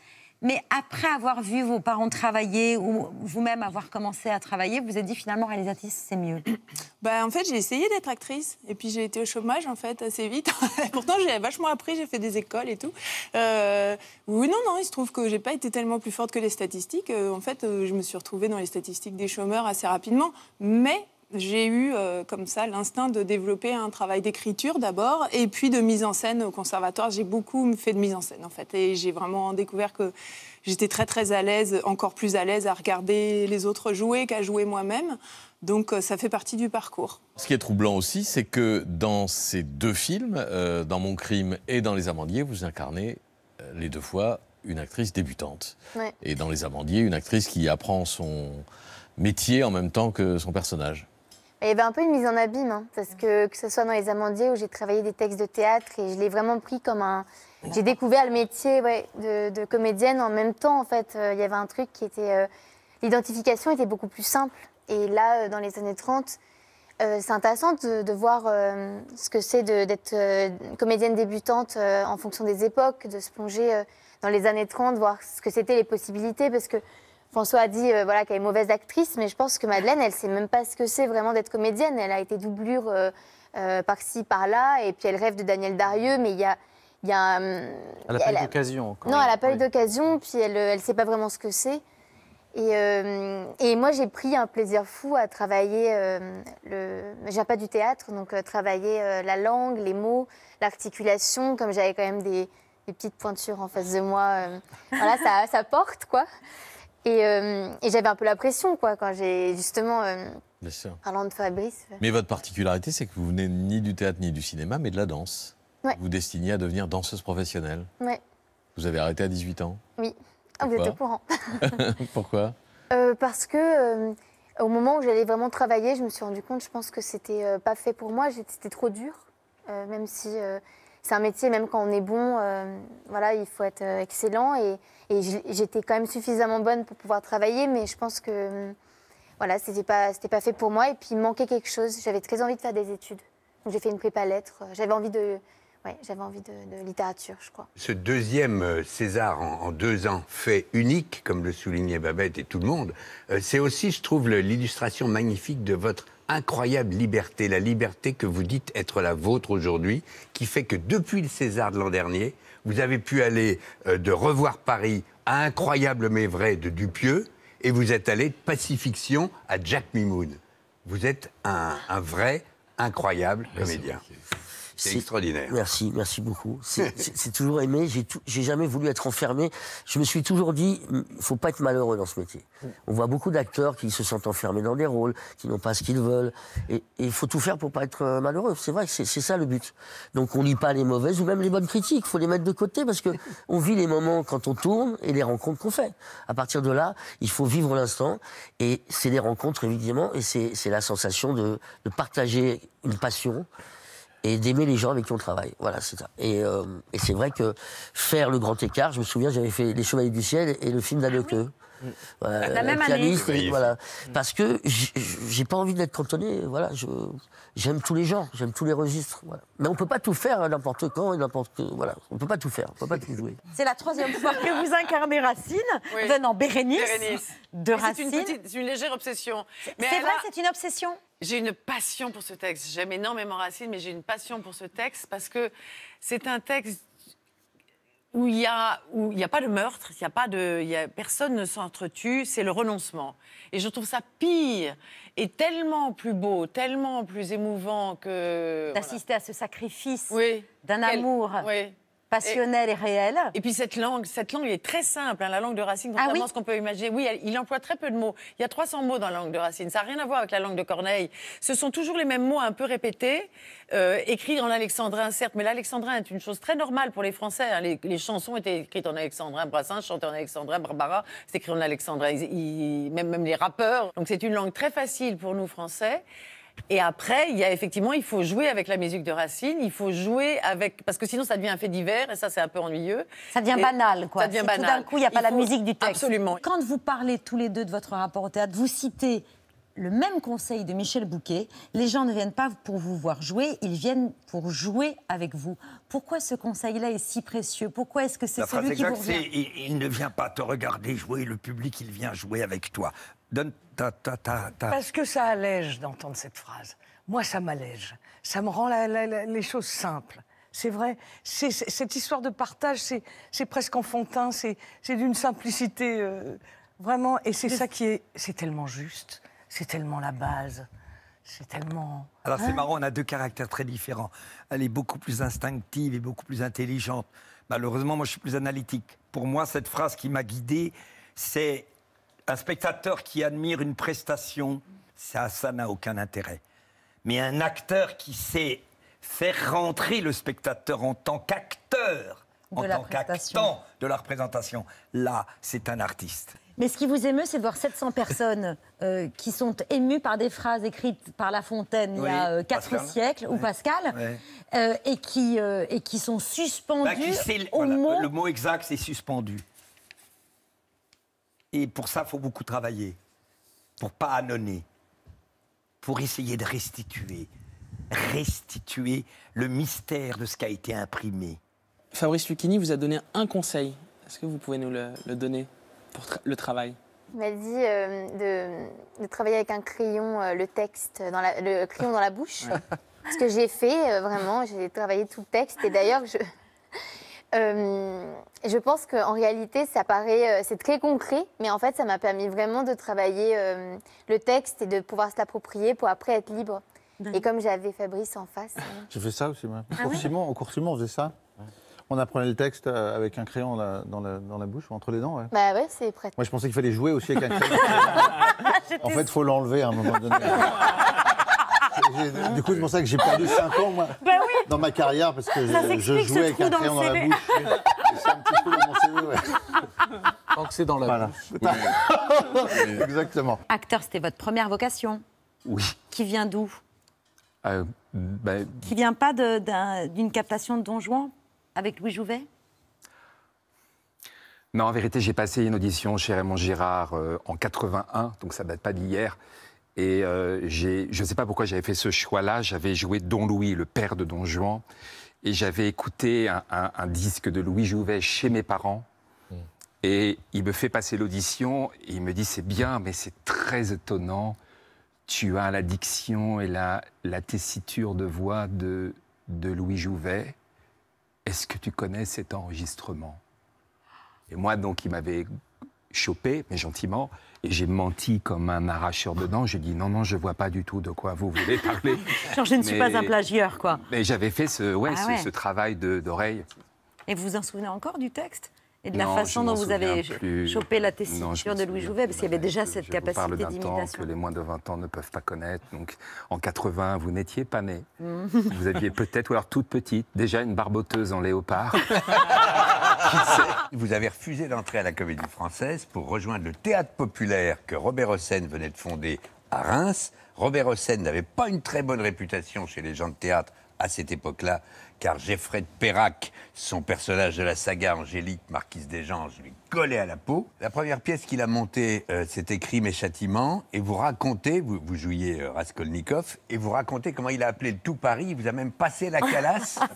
Mais après avoir vu vos parents travailler ou vous-même avoir commencé à travailler, vous avez dit finalement réalisatrice, c'est mieux *coughs* bah, En fait, j'ai essayé d'être actrice et puis j'ai été au chômage en fait assez vite. *laughs* Pourtant, j'ai vachement appris, j'ai fait des écoles et tout. Euh, oui, non, non, il se trouve que j'ai pas été tellement plus forte que les statistiques. Euh, en fait, euh, je me suis retrouvée dans les statistiques des chômeurs assez rapidement. Mais j'ai eu euh, comme ça l'instinct de développer un travail d'écriture d'abord et puis de mise en scène au conservatoire. J'ai beaucoup fait de mise en scène en fait et j'ai vraiment découvert que j'étais très très à l'aise, encore plus à l'aise à regarder les autres jouer qu'à jouer moi-même. Donc euh, ça fait partie du parcours. Ce qui est troublant aussi, c'est que dans ces deux films, euh, dans Mon crime et dans Les Amandiers, vous incarnez les deux fois une actrice débutante. Et dans Les Amandiers, une actrice qui apprend son métier en même temps que son personnage il y avait un peu une mise en abîme, hein, parce que que ce soit dans Les Amandiers où j'ai travaillé des textes de théâtre et je l'ai vraiment pris comme un. J'ai découvert le métier de, comédienne en même temps, en fait. Euh, il y avait un truc qui était. Euh, l'identification était beaucoup plus simple. Et là, euh, dans les années 30, c'est intéressant de, voir ce que c'est d'être comédienne débutante en fonction des époques, de se plonger dans les années 30, voir ce que c'était les possibilités, parce que François a dit euh, voilà, qu'elle est mauvaise actrice, mais je pense que Madeleine, elle ne sait même pas ce que c'est vraiment d'être comédienne. Elle a été doublure euh, euh, par-ci, par-là, et puis elle rêve de Daniel Darieux, mais il y a. Y a hum, elle n'a pas eu d'occasion. Non, elle n'a pas eu d'occasion, puis elle ne sait pas vraiment ce que c'est. Et, moi, j'ai pris un plaisir fou à travailler, le... j'ai pas du théâtre, donc travailler la langue, les mots, l'articulation, comme j'avais quand même des, petites pointures en face de moi. voilà, ça, ça porte, quoi. Euh, et, j'avais un peu la pression, quoi, quand j'ai justement. Euh, Bien sûr. Parlant de Fabrice. Mais votre particularité, c'est que vous venez ni du théâtre ni du cinéma, mais de la danse. Vous vous destinez à devenir danseuse professionnelle. Ouais. Vous avez arrêté à 18 ans Oui. Ah, vous êtes au courant. *laughs* Pourquoi euh, Parce que au moment où j'allais vraiment travailler, je me suis rendu compte, je pense que c'était pas fait pour moi, c'était trop dur. même si c'est un métier, même quand on est bon, euh, voilà, il faut être euh, excellent. Et, j'étais quand même suffisamment bonne pour pouvoir travailler, mais je pense que mm, voilà, c'était pas, c'était pas fait pour moi. Et puis il manquait quelque chose. J'avais très envie de faire des études. j'ai fait une prépa lettres. J'avais envie de, ouais, j'avais envie de, littérature, je crois. Ce deuxième euh, César en, en, deux ans, fait unique, comme le soulignait Babette et tout le monde, c'est aussi, je trouve, l'illustration magnifique de votre incroyable liberté, la liberté que vous dites être la vôtre aujourd'hui, qui fait que depuis le César de l'an dernier, vous avez pu aller euh, de Revoir Paris à Incroyable mais vrai de Dupieux, et vous êtes allé de Pacifiction à Jack Mimoun. Vous êtes un, vrai, incroyable comédien. C'est extraordinaire. Merci, merci beaucoup. C'est *laughs* toujours aimé. J'ai jamais voulu être enfermé. Je me suis toujours dit, faut pas être malheureux dans ce métier. On voit beaucoup d'acteurs qui se sentent enfermés dans des rôles, qui n'ont pas ce qu'ils veulent. Et il faut tout faire pour pas être euh, malheureux. C'est vrai, c'est ça le but. Donc on lit pas les mauvaises ou même les bonnes critiques. Faut les mettre de côté parce que *laughs* on vit les moments quand on tourne et les rencontres qu'on fait. À partir de là, il faut vivre l'instant. Et c'est des rencontres évidemment et c'est la sensation de, de partager une passion et d'aimer les gens avec qui on travaille. Voilà, c'est ça. Euh, et, c'est vrai que faire le grand écart, je me souviens, j'avais fait Les Chevaliers du Ciel et le film d'Anne Voilà, ah bah, la même année. Mm. Parce que j'ai pas envie d'être cantonné. Voilà, j'aime tous les gens, j'aime tous les registres. Mais on peut pas tout faire hein, n'importe quand et n'importe voilà, on peut pas tout faire, on peut pas tout jouer. C'est la troisième fois que vous incarnez Racine. Oui. Vous en Bérénice, de Racine. C'est une, légère obsession. C'est vrai, c'est une obsession. J'ai une passion pour ce texte. J'aime énormément Racine, mais j'ai une passion pour ce texte parce que c'est un texte où il n'y a, où a pas de meurtre, il y a pas de, y a, personne ne s'entretue, c'est le renoncement. Et je trouve ça pire et tellement plus beau, tellement plus émouvant que... D'assister à ce sacrifice d'un amour. Oui passionnel et, réel. Et puis cette langue, cette langue est très simple, hein, la langue de Racine, ah contrairement ce qu'on peut imaginer. Oui, il emploie très peu de mots. Il y a 300 mots dans la langue de Racine. Ça n'a rien à voir avec la langue de Corneille. Ce sont toujours les mêmes mots un peu répétés, euh, écrits en alexandrin, certes, mais l'alexandrin est une chose très normale pour les Français. Hein. Les, chansons étaient écrites en alexandrin, Brassens chantait en alexandrin, Barbara, s'écrit en alexandrin, même, même les rappeurs. Donc c'est une langue très facile pour nous Français. Et après, il y a effectivement, il faut jouer avec la musique de Racine, il faut jouer avec. Parce que sinon, ça devient un fait divers et ça, c'est un peu ennuyeux. Ça devient banal, quoi. Ça devient banal. Tout d'un coup, il n'y a pas la musique du texte. Absolument. Quand vous parlez tous les deux de votre rapport au théâtre, vous citez le même conseil de Michel Bouquet. Les gens ne viennent pas pour vous voir jouer, ils viennent pour jouer avec vous. Pourquoi ce conseil-là est si précieux Pourquoi est-ce que c'est celui qui vous il, ne vient pas te regarder jouer, le public, il vient jouer avec toi ta, ta, ta, Parce que ça allège d'entendre cette phrase. Moi, ça m'allège. Ça me rend les choses simples. C'est vrai. cette histoire de partage, c'est presque enfantin. C'est d'une simplicité euh, vraiment. Et c'est ça qui est. C'est tellement juste. C'est tellement la base. C'est tellement. Alors c'est hein marrant, on a deux caractères très différents. Elle est beaucoup plus instinctive et beaucoup plus intelligente. Malheureusement, moi, je suis plus analytique. Pour moi, cette phrase qui m'a guidé, c'est un spectateur qui admire une prestation, ça, ça n'a aucun intérêt. Mais un acteur qui sait faire rentrer le spectateur en tant qu'acteur, en tant qu'actant de la représentation, là, c'est un artiste. Mais ce qui vous émeut, c'est de voir 700 personnes euh, qui sont émues par des phrases écrites par La Fontaine il y a 4 euh, siècles, ou Pascal, euh, et, qui, et qui sont suspendues bah, Le mot exact, c'est suspendu. Et pour ça, il faut beaucoup travailler, pour pas annonner, pour essayer de restituer, restituer le mystère de ce qui a été imprimé. Fabrice Lucchini vous a donné un conseil. Est-ce que vous pouvez nous le, donner pour le travail il m'a dit euh, de, travailler avec un crayon, euh, le texte, dans le crayon dans la bouche. Ce que j'ai fait, euh, vraiment, j'ai travaillé tout le texte. Et d'ailleurs, je, euh, je pense qu'en réalité, ça paraît, euh, c'est très concret, mais en fait, ça m'a permis vraiment de travailler euh, le texte et de pouvoir se l'approprier pour après être libre. Et comme j'avais Fabrice en face. Hein. J'ai fait ça aussi, moi. au, ah Simon, au cours on faisait ça. On apprenait le texte avec un crayon dans, la, dans, la, bouche, entre les dents. Bah ouais, c'est prêt. Moi, je pensais qu'il fallait jouer aussi avec un crayon. *laughs* en fait, il faut l'enlever à un moment donné. *laughs* du coup, c'est pour ça que j'ai perdu 5 ans, moi, bah dans ma carrière, parce que je, jouais avec un crayon dans, la bouche. c'est un petit dans mon que c'est dans la bouche. *laughs* Exactement. Acteur, c'était votre première vocation Oui. Qui vient d'où euh, bah, Qui vient pas d'une captation de Don Juan avec Louis Jouvet non, en vérité, j'ai passé une audition chez Raymond Girard euh, en 81, donc ça date pas d'hier. Et euh, je ne sais pas pourquoi j'avais fait ce choix-là. J'avais joué Don Louis, le père de Don Juan. Et j'avais écouté un, disque de Louis Jouvet chez mes parents. Mm. Et il me fait passer l'audition. Il me dit C'est bien, mais c'est très étonnant. Tu as la diction et la, tessiture de voix de Louis Jouvet. Est-ce que tu connais cet enregistrement Et moi, donc, il m'avait chopé, mais gentiment j'ai menti comme un arracheur de dents. J'ai dit non, non, je ne vois pas du tout de quoi vous voulez parler. *laughs* Genre, je ne suis pas un plagieur, quoi. Mais j'avais fait ce, ah ce, ce, travail d'oreille. Et vous vous en souvenez encore du texte et de la façon dont vous avez chopé la tessiture de Louis Jouvet, parce qu'il y avait déjà cette capacité d'imitation. que les moins de 20 ans ne peuvent pas connaître. Donc en 80, vous n'étiez pas né. Mm. Vous aviez peut-être, ou alors toute petite, déjà une barboteuse en léopard. *laughs* vous avez refusé d'entrer à la Comédie Française pour rejoindre le théâtre populaire que Robert Hossein venait de fonder à Reims. Robert Hossein n'avait pas une très bonne réputation chez les gens de théâtre à cette époque-là, car Geoffrey de Perrac, son personnage de la saga Angélique, marquise des gens, je lui collais à la peau. La première pièce qu'il a montée, euh, c'est c'était Crime et châtiments, et vous racontez, vous, jouiez euh, Raskolnikov, et vous racontez comment il a appelé tout Paris, il vous a même passé la calasse. *laughs*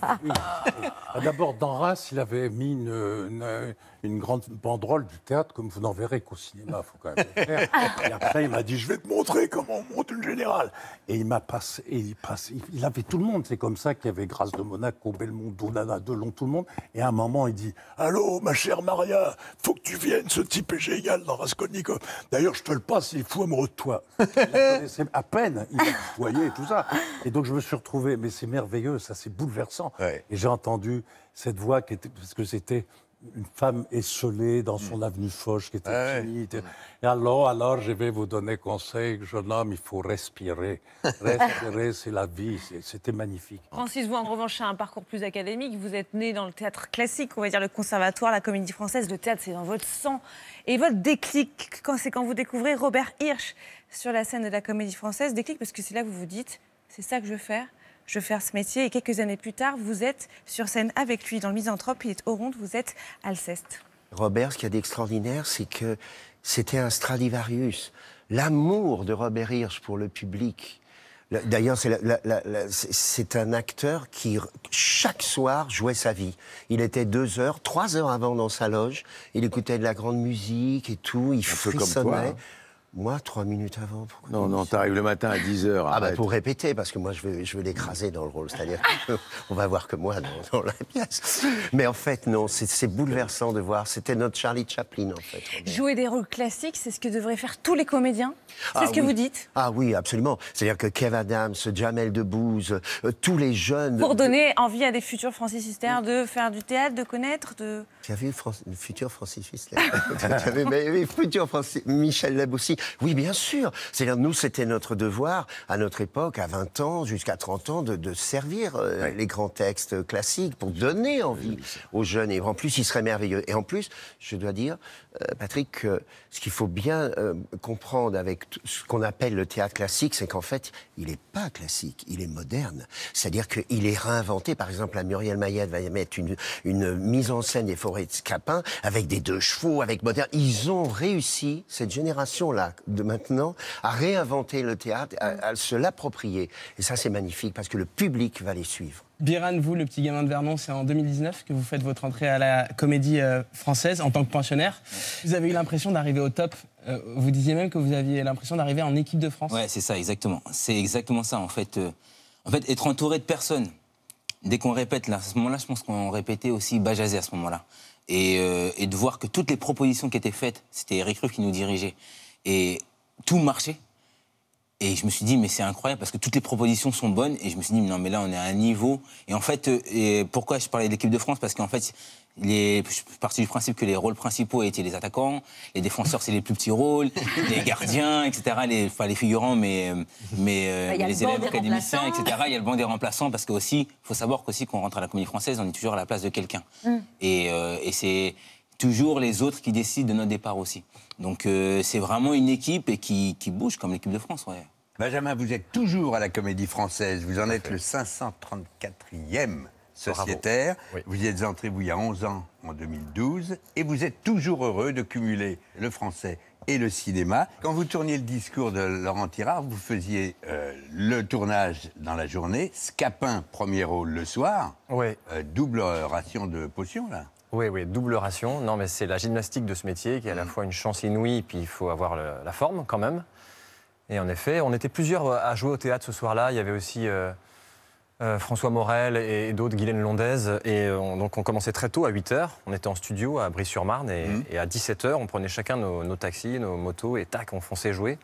Ah, d'abord, dans Ras, il avait mis une, grande banderole du théâtre, comme vous n'en verrez qu'au cinéma, faut quand même *laughs* après, il m'a dit, je vais te montrer comment on monte une générale. Et il m'a passé, il, passe, il, il avait tout le monde, c'est comme ça qu'il y avait Grâce de Monaco Monaco, Belmondo, de Delon, tout le monde. Et à un moment, il dit Allô, ma chère Maria, faut que tu viennes, ce type est génial dans Raskolnikov. D'ailleurs, je te le passe, il est fou amoureux de toi. *laughs* à peine, il voyait et tout ça. Et donc, je me suis retrouvé, mais c'est merveilleux, ça, c'est bouleversant. Et j'ai entendu cette voix qui était, parce que c'était une femme esselée dans son mm. avenue Foch qui était ah Et alors, alors, je vais vous donner conseil, jeune homme, il faut respirer. *laughs* Respirer, c'est la vie. C'était magnifique. Francis, vous, en revanche, un parcours plus académique. Vous êtes né dans le théâtre classique, on va dire le conservatoire, la comédie française. Le théâtre, c'est dans votre sang. Et votre déclic, c'est quand vous découvrez Robert Hirsch sur la scène de la comédie française, déclic parce que c'est là que vous vous dites, c'est ça que je veux faire je veux faire ce métier. Et quelques années plus tard, vous êtes sur scène avec lui dans le Misanthrope. Il est au rond, vous êtes Alceste. Robert, ce qu'il y a d'extraordinaire, c'est que c'était un Stradivarius. L'amour de Robert Hirsch pour le public. D'ailleurs, c'est un acteur qui, chaque soir, jouait sa vie. Il était deux heures, trois heures avant dans sa loge. Il écoutait de la grande musique et tout. Il frissonnait. Comme hein. Moi, trois minutes avant. Pourquoi non, non, t'arrives le matin à 10h. Ah, bah, pour répéter, parce que moi, je veux, je veux l'écraser dans le rôle. C'est-à-dire qu'on *laughs* va voir que moi dans, la pièce. Mais en fait, non, c'est bouleversant de voir. C'était notre Charlie Chaplin, en fait. Jouer des rôles classiques, c'est ce que devraient faire tous les comédiens. C'est ah ce que vous dites Ah oui, absolument. C'est-à-dire que Kev Adams, Jamel Debbouze, euh, tous les jeunes. Pour donner envie à des futurs Francis Huster de faire du théâtre, de connaître, de. vu Fran... futur Francis vu J'avais *laughs* futur Francis... Michel Leb oui, bien sûr. C'est-à-dire, nous, c'était notre devoir, à notre époque, à 20 ans, jusqu'à 30 ans, de, servir euh, les grands textes classiques pour donner envie aux jeunes. Et en plus, il serait merveilleux. Et en plus, je dois dire, euh, Patrick, ce qu'il faut bien euh, comprendre avec ce qu'on appelle le théâtre classique, c'est qu'en fait, il n'est pas classique, il est moderne. C'est-à-dire qu'il est réinventé. Par exemple, la Muriel Mayette va mettre une, mise en scène des forêts de Scapin avec des deux chevaux, avec moderne. Ils ont réussi, cette génération-là, de maintenant, à réinventer le théâtre, à, se l'approprier. Et ça, c'est magnifique parce que le public va les suivre. Biran, vous, le petit gamin de Vernon, c'est en 2019 que vous faites votre entrée à la comédie euh, française en tant que pensionnaire. Vous avez eu l'impression d'arriver au top. Euh, vous disiez même que vous aviez l'impression d'arriver en équipe de France. Ouais, c'est ça, exactement. C'est exactement ça, en fait. Euh, en fait, être entouré de personnes. Dès qu'on répète, là, à ce moment-là, je pense qu'on répétait aussi Bajazé à ce moment-là. Et, et, de voir que toutes les propositions qui étaient faites, c'était Eric Ruff qui nous dirigeait. Et tout marchait. Et je me suis dit, mais c'est incroyable parce que toutes les propositions sont bonnes. Et je me suis dit, non, mais là, on est à un niveau. Et en fait, euh, pourquoi je parlais de l'équipe de France Parce qu'en fait, les, je suis parti du principe que les rôles principaux étaient les attaquants, les défenseurs, c'est les plus petits rôles, *laughs* les gardiens, etc. Les, les figurants, mais, mais, euh, les élèves académiciens, etc. Il y a le banc des remplaçants parce qu'aussi, il faut savoir qu'aussi, on rentre à la comédie française, on est toujours à la place de quelqu'un. Mm. Et, euh, et c'est toujours les autres qui décident de notre départ aussi. Donc euh, c'est vraiment une équipe et qui, qui bouge comme l'équipe de France. Benjamin, vous êtes toujours à la Comédie Française. Vous en êtes le 534e sociétaire. Vous y êtes entré, vous, il y a 11 ans, en 2012. Et vous êtes toujours heureux de cumuler le français et le cinéma. Quand vous tourniez le discours de Laurent Tirard, vous faisiez euh, le tournage dans la journée, Scapin, premier rôle le soir, oui. Euh, double ration de potion, là. Oui, oui, double ration. Non, mais c'est la gymnastique de ce métier qui est à la mm. fois une chance inouïe, puis il faut avoir la forme quand même. Et en effet, on était plusieurs euh, à jouer au théâtre ce soir-là. Il y avait aussi euh, euh, François Morel et, d'autres, Guylaine Londaise. Et donc on commençait très tôt à 8h. On était en studio à Brie-sur-Marne et, mm. à 17h, on prenait chacun nos, taxis, nos motos et tac, on fonçait jouer.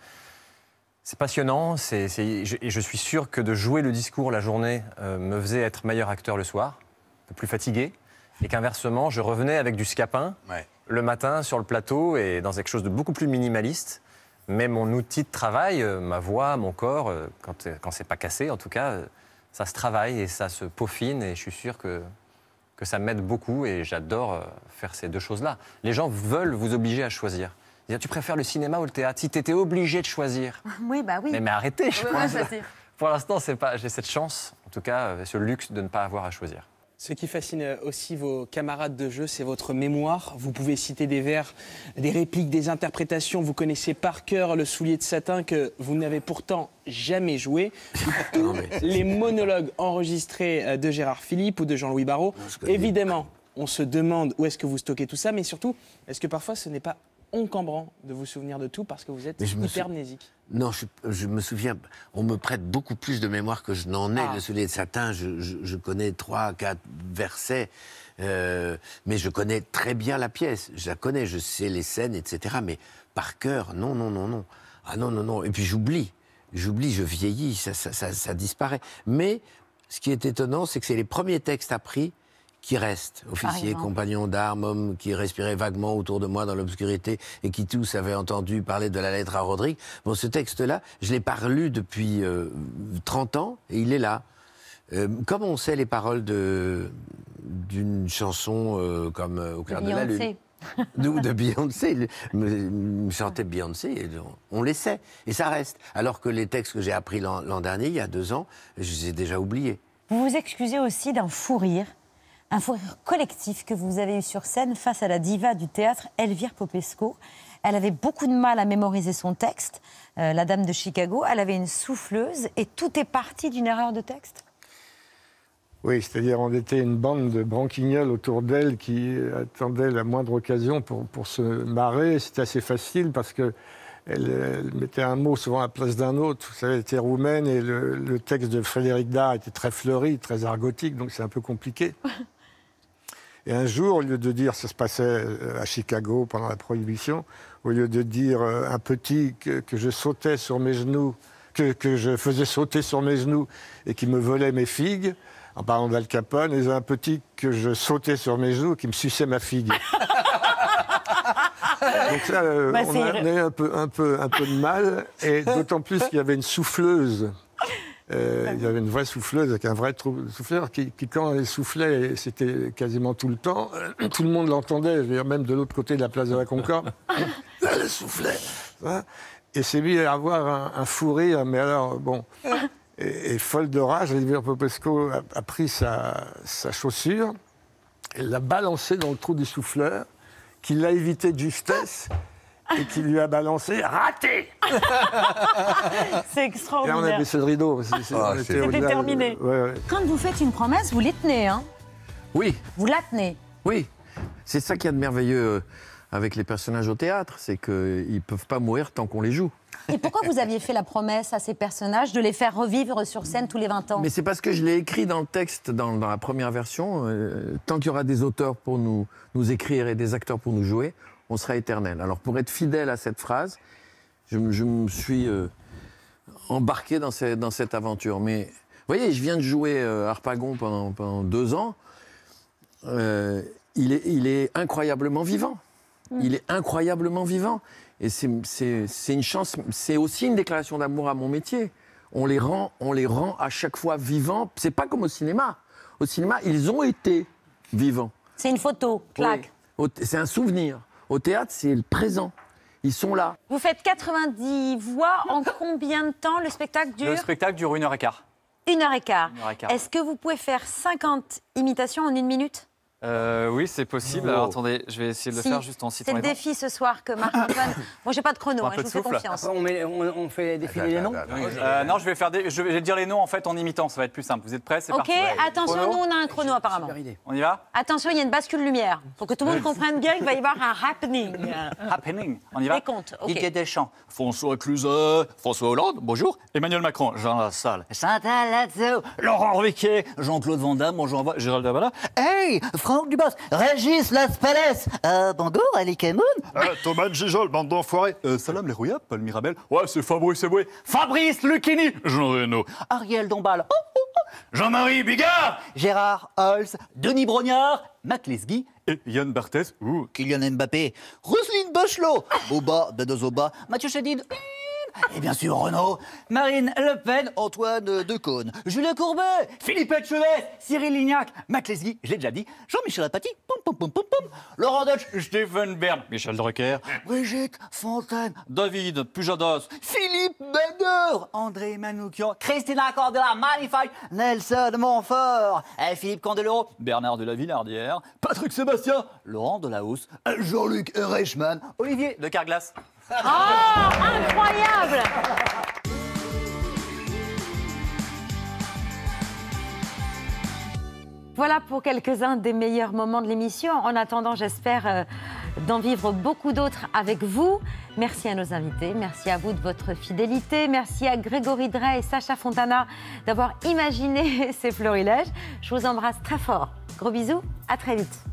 C'est passionnant et je suis sûr que de jouer le discours la journée me faisait être meilleur acteur le soir, plus fatigué et qu'inversement, je revenais avec du scapin le matin sur le plateau et dans quelque chose de beaucoup plus minimaliste. Mais mon outil de travail, euh, ma voix, mon corps, euh, euh, quand, c'est pas cassé en tout cas, ça se travaille et ça se peaufine et je suis sûr que, que ça m'aide beaucoup et j'adore faire ces deux choses-là. Les gens veulent vous obliger à choisir. tu préfères le cinéma ou le théâtre Si tu obligé de choisir. *laughs* Oui, bah oui. Mais, arrêtez, je oui, pense. pour l'instant, j'ai cette chance, en tout cas, ce luxe de ne pas avoir à choisir. Ce qui fascine euh, aussi vos camarades de jeu, c'est votre mémoire. Vous pouvez citer des vers, des répliques, des interprétations. Vous connaissez par cœur le soulier de satin que vous n'avez pourtant jamais joué. *laughs* les monologues enregistrés euh, de Gérard Philippe ou de Jean-Louis Barrault. Évidemment, on se demande où est-ce que vous stockez tout ça, mais surtout, est-ce que parfois ce n'est pas cambran de vous souvenir de tout parce que vous êtes hypermnésique. Non, je, me souviens, on me prête beaucoup plus de mémoire que je n'en ai. Le ah. Soulier de satin, je, connais trois, quatre versets, euh, mais je connais très bien la pièce. Je la connais, je sais les scènes, etc. Mais par cœur, non, non, non, non. Ah non, non, non. Et puis j'oublie. J'oublie, je vieillis, ça disparaît. Mais ce qui est étonnant, c'est que c'est les premiers textes appris qui reste, officier, compagnon d'armes, homme qui respirait vaguement autour de moi dans l'obscurité et qui tous avaient entendu parler de la lettre à Rodrigue. Bon, ce texte-là, je l'ai pas relu depuis 30 euh, ans et il est là. Euh, comme on sait les paroles d'une chanson euh, comme Au clair de, la lune Nous, de Beyoncé, me chantait Beyoncé, on les sait, et ça reste. Alors que les textes que j'ai appris l'an dernier, il y a deux ans, je les ai déjà oubliés. Vous vous excusez aussi d'un fou rire un fou rire collectif que vous avez eu sur scène face à la diva du théâtre Elvire Popesco. Elle avait beaucoup de mal à mémoriser son texte, euh, la dame de Chicago. Elle avait une souffleuse et tout est parti d'une erreur de texte. Oui, c'est-à-dire on était une bande de branquignoles autour d'elle qui attendaient la moindre occasion pour, pour se marrer. C'était assez facile parce que elle, mettait un mot souvent à la place d'un autre. Vous savez, elle était roumaine et le, le, texte de Frédéric Dard était très fleuri, très argotique, donc c'est un peu compliqué. *laughs* Et un jour, au lieu de dire, ça se passait euh, à Chicago pendant la Prohibition, au lieu de dire euh, un petit que, je sautais sur mes genoux, que, je faisais sauter sur mes genoux et qui me volait mes figues, en parlant d'Al Capone, et un petit que je sautais sur mes genoux qui me suçait ma figue. *laughs* Donc ça, euh, bah, on a un un, peu, un peu de mal, et d'autant plus qu'il y avait une souffleuse euh, il y avait une vraie souffleuse avec un vrai souffleur qui, quand elle soufflait, c'était quasiment tout le temps, *clears throat* tout le monde l'entendait, même de l'autre côté de la place de la Concorde. *laughs* *clears throat* elle soufflait. Et c'est lui à avoir un, fou rire, mais alors, bon. *laughs* Et, folle de rage, Olivier Popesco a, pris sa, chaussure, elle l'a balancée dans le trou du souffleur, qui l'a évité de justesse et qui lui a balancé raté *laughs* C'est extraordinaire. Et on a baissé le rideau. Ah, C'était terminé. Quand vous faites une promesse, vous l'étenez. Hein oui. Vous la tenez. Oui. C'est ça qui est de merveilleux euh, avec les personnages au théâtre, c'est qu'ils euh, ne peuvent pas mourir tant qu'on les joue. Et pourquoi vous aviez fait la promesse à ces personnages de les faire revivre sur scène tous les 20 ans Mais c'est parce que je l'ai écrit dans le texte, dans, la première version. Euh, tant qu'il y aura des auteurs pour nous, nous écrire et des acteurs pour nous jouer, on sera éternel. Alors pour être fidèle à cette phrase, je, me suis euh, embarqué dans, dans, cette aventure. Mais vous voyez, je viens de jouer euh, Harpagon pendant, deux ans. Euh, il, est, il, est, incroyablement vivant. Mm. Il est incroyablement vivant. Et c'est une chance, c'est aussi une déclaration d'amour à mon métier. On les rend, on les rend à chaque fois vivants. C'est pas comme au cinéma. Au cinéma, ils ont été vivants. C'est une photo, claque C'est un souvenir. Au théâtre, c'est le présent. Ils sont là. Vous faites 90 voix en *laughs* combien de temps le spectacle dure Le spectacle dure une heure et quart. Une heure et quart. Est-ce que vous pouvez faire 50 imitations en une minute euh, oui, c'est possible. Alors, oh. attendez, je vais essayer de le faire juste en citant. C'est le défi ce soir que Marc-Antoine. *coughs* Moi, j'ai pas de chrono, hein, je vous fais confiance. Ah, on, fait défiler les noms ah, euh, Non, je vais, faire des, je vais dire les noms en fait en imitant, ça va être plus simple. Vous êtes prêts C'est Ok, attention, nous, on a un chrono apparemment. On y va Attention, il y a une bascule lumière. Pour que tout le monde comprenne bien, il va y avoir un happening. *laughs* happening On y va Les comptes. a des Deschamps, François Cluzet, François Hollande, bonjour. Emmanuel Macron, Jean Lassalle, Chantal Lazzo, Laurent Jean-Claude Van Damme, bonjour, Gérald Hey Franck Dubos, Régis Laspalès, euh, Ali Kemoun. Ah, Thomas Gijol, bande d'enfoirés. Euh, Salam les Paul Mirabel. Ouais, c'est Fabrice Eboué. Fabrice Lucchini, Jean Reno. Ariel Dombal. Oh, oh, oh. Jean-Marie Bigard. Gérard Holz, Denis Brognard, Mac Lesguy. Et Yann Barthès. Kylian Mbappé. Roselyne Bachelot. Boba Dadozoba. Mathieu Chedid. Et bien sûr, Renaud, Marine Le Pen, Antoine Decaune, Julien Courbet, Philippe Etchevest, Cyril Lignac, Mac je l'ai déjà dit, Jean-Michel Apathy, Laurent Deutsch, Stephen Bern, Michel Drucker, Brigitte Fontaine, David Pujadas, Philippe Bender, André Manoukian, Christina Cordela, Malify, Nelson Montfort, eh, Philippe Condelo, Bernard de la Villardière, Patrick Sébastien, Laurent de Delahousse, Jean-Luc Reichmann, Olivier de Carglas, Oh, incroyable Voilà pour quelques-uns des meilleurs moments de l'émission. En attendant, j'espère euh, d'en vivre beaucoup d'autres avec vous. Merci à nos invités, merci à vous de votre fidélité, merci à Grégory Drey et Sacha Fontana d'avoir imaginé *laughs* ces florilèges. Je vous embrasse très fort. Gros bisous, à très vite.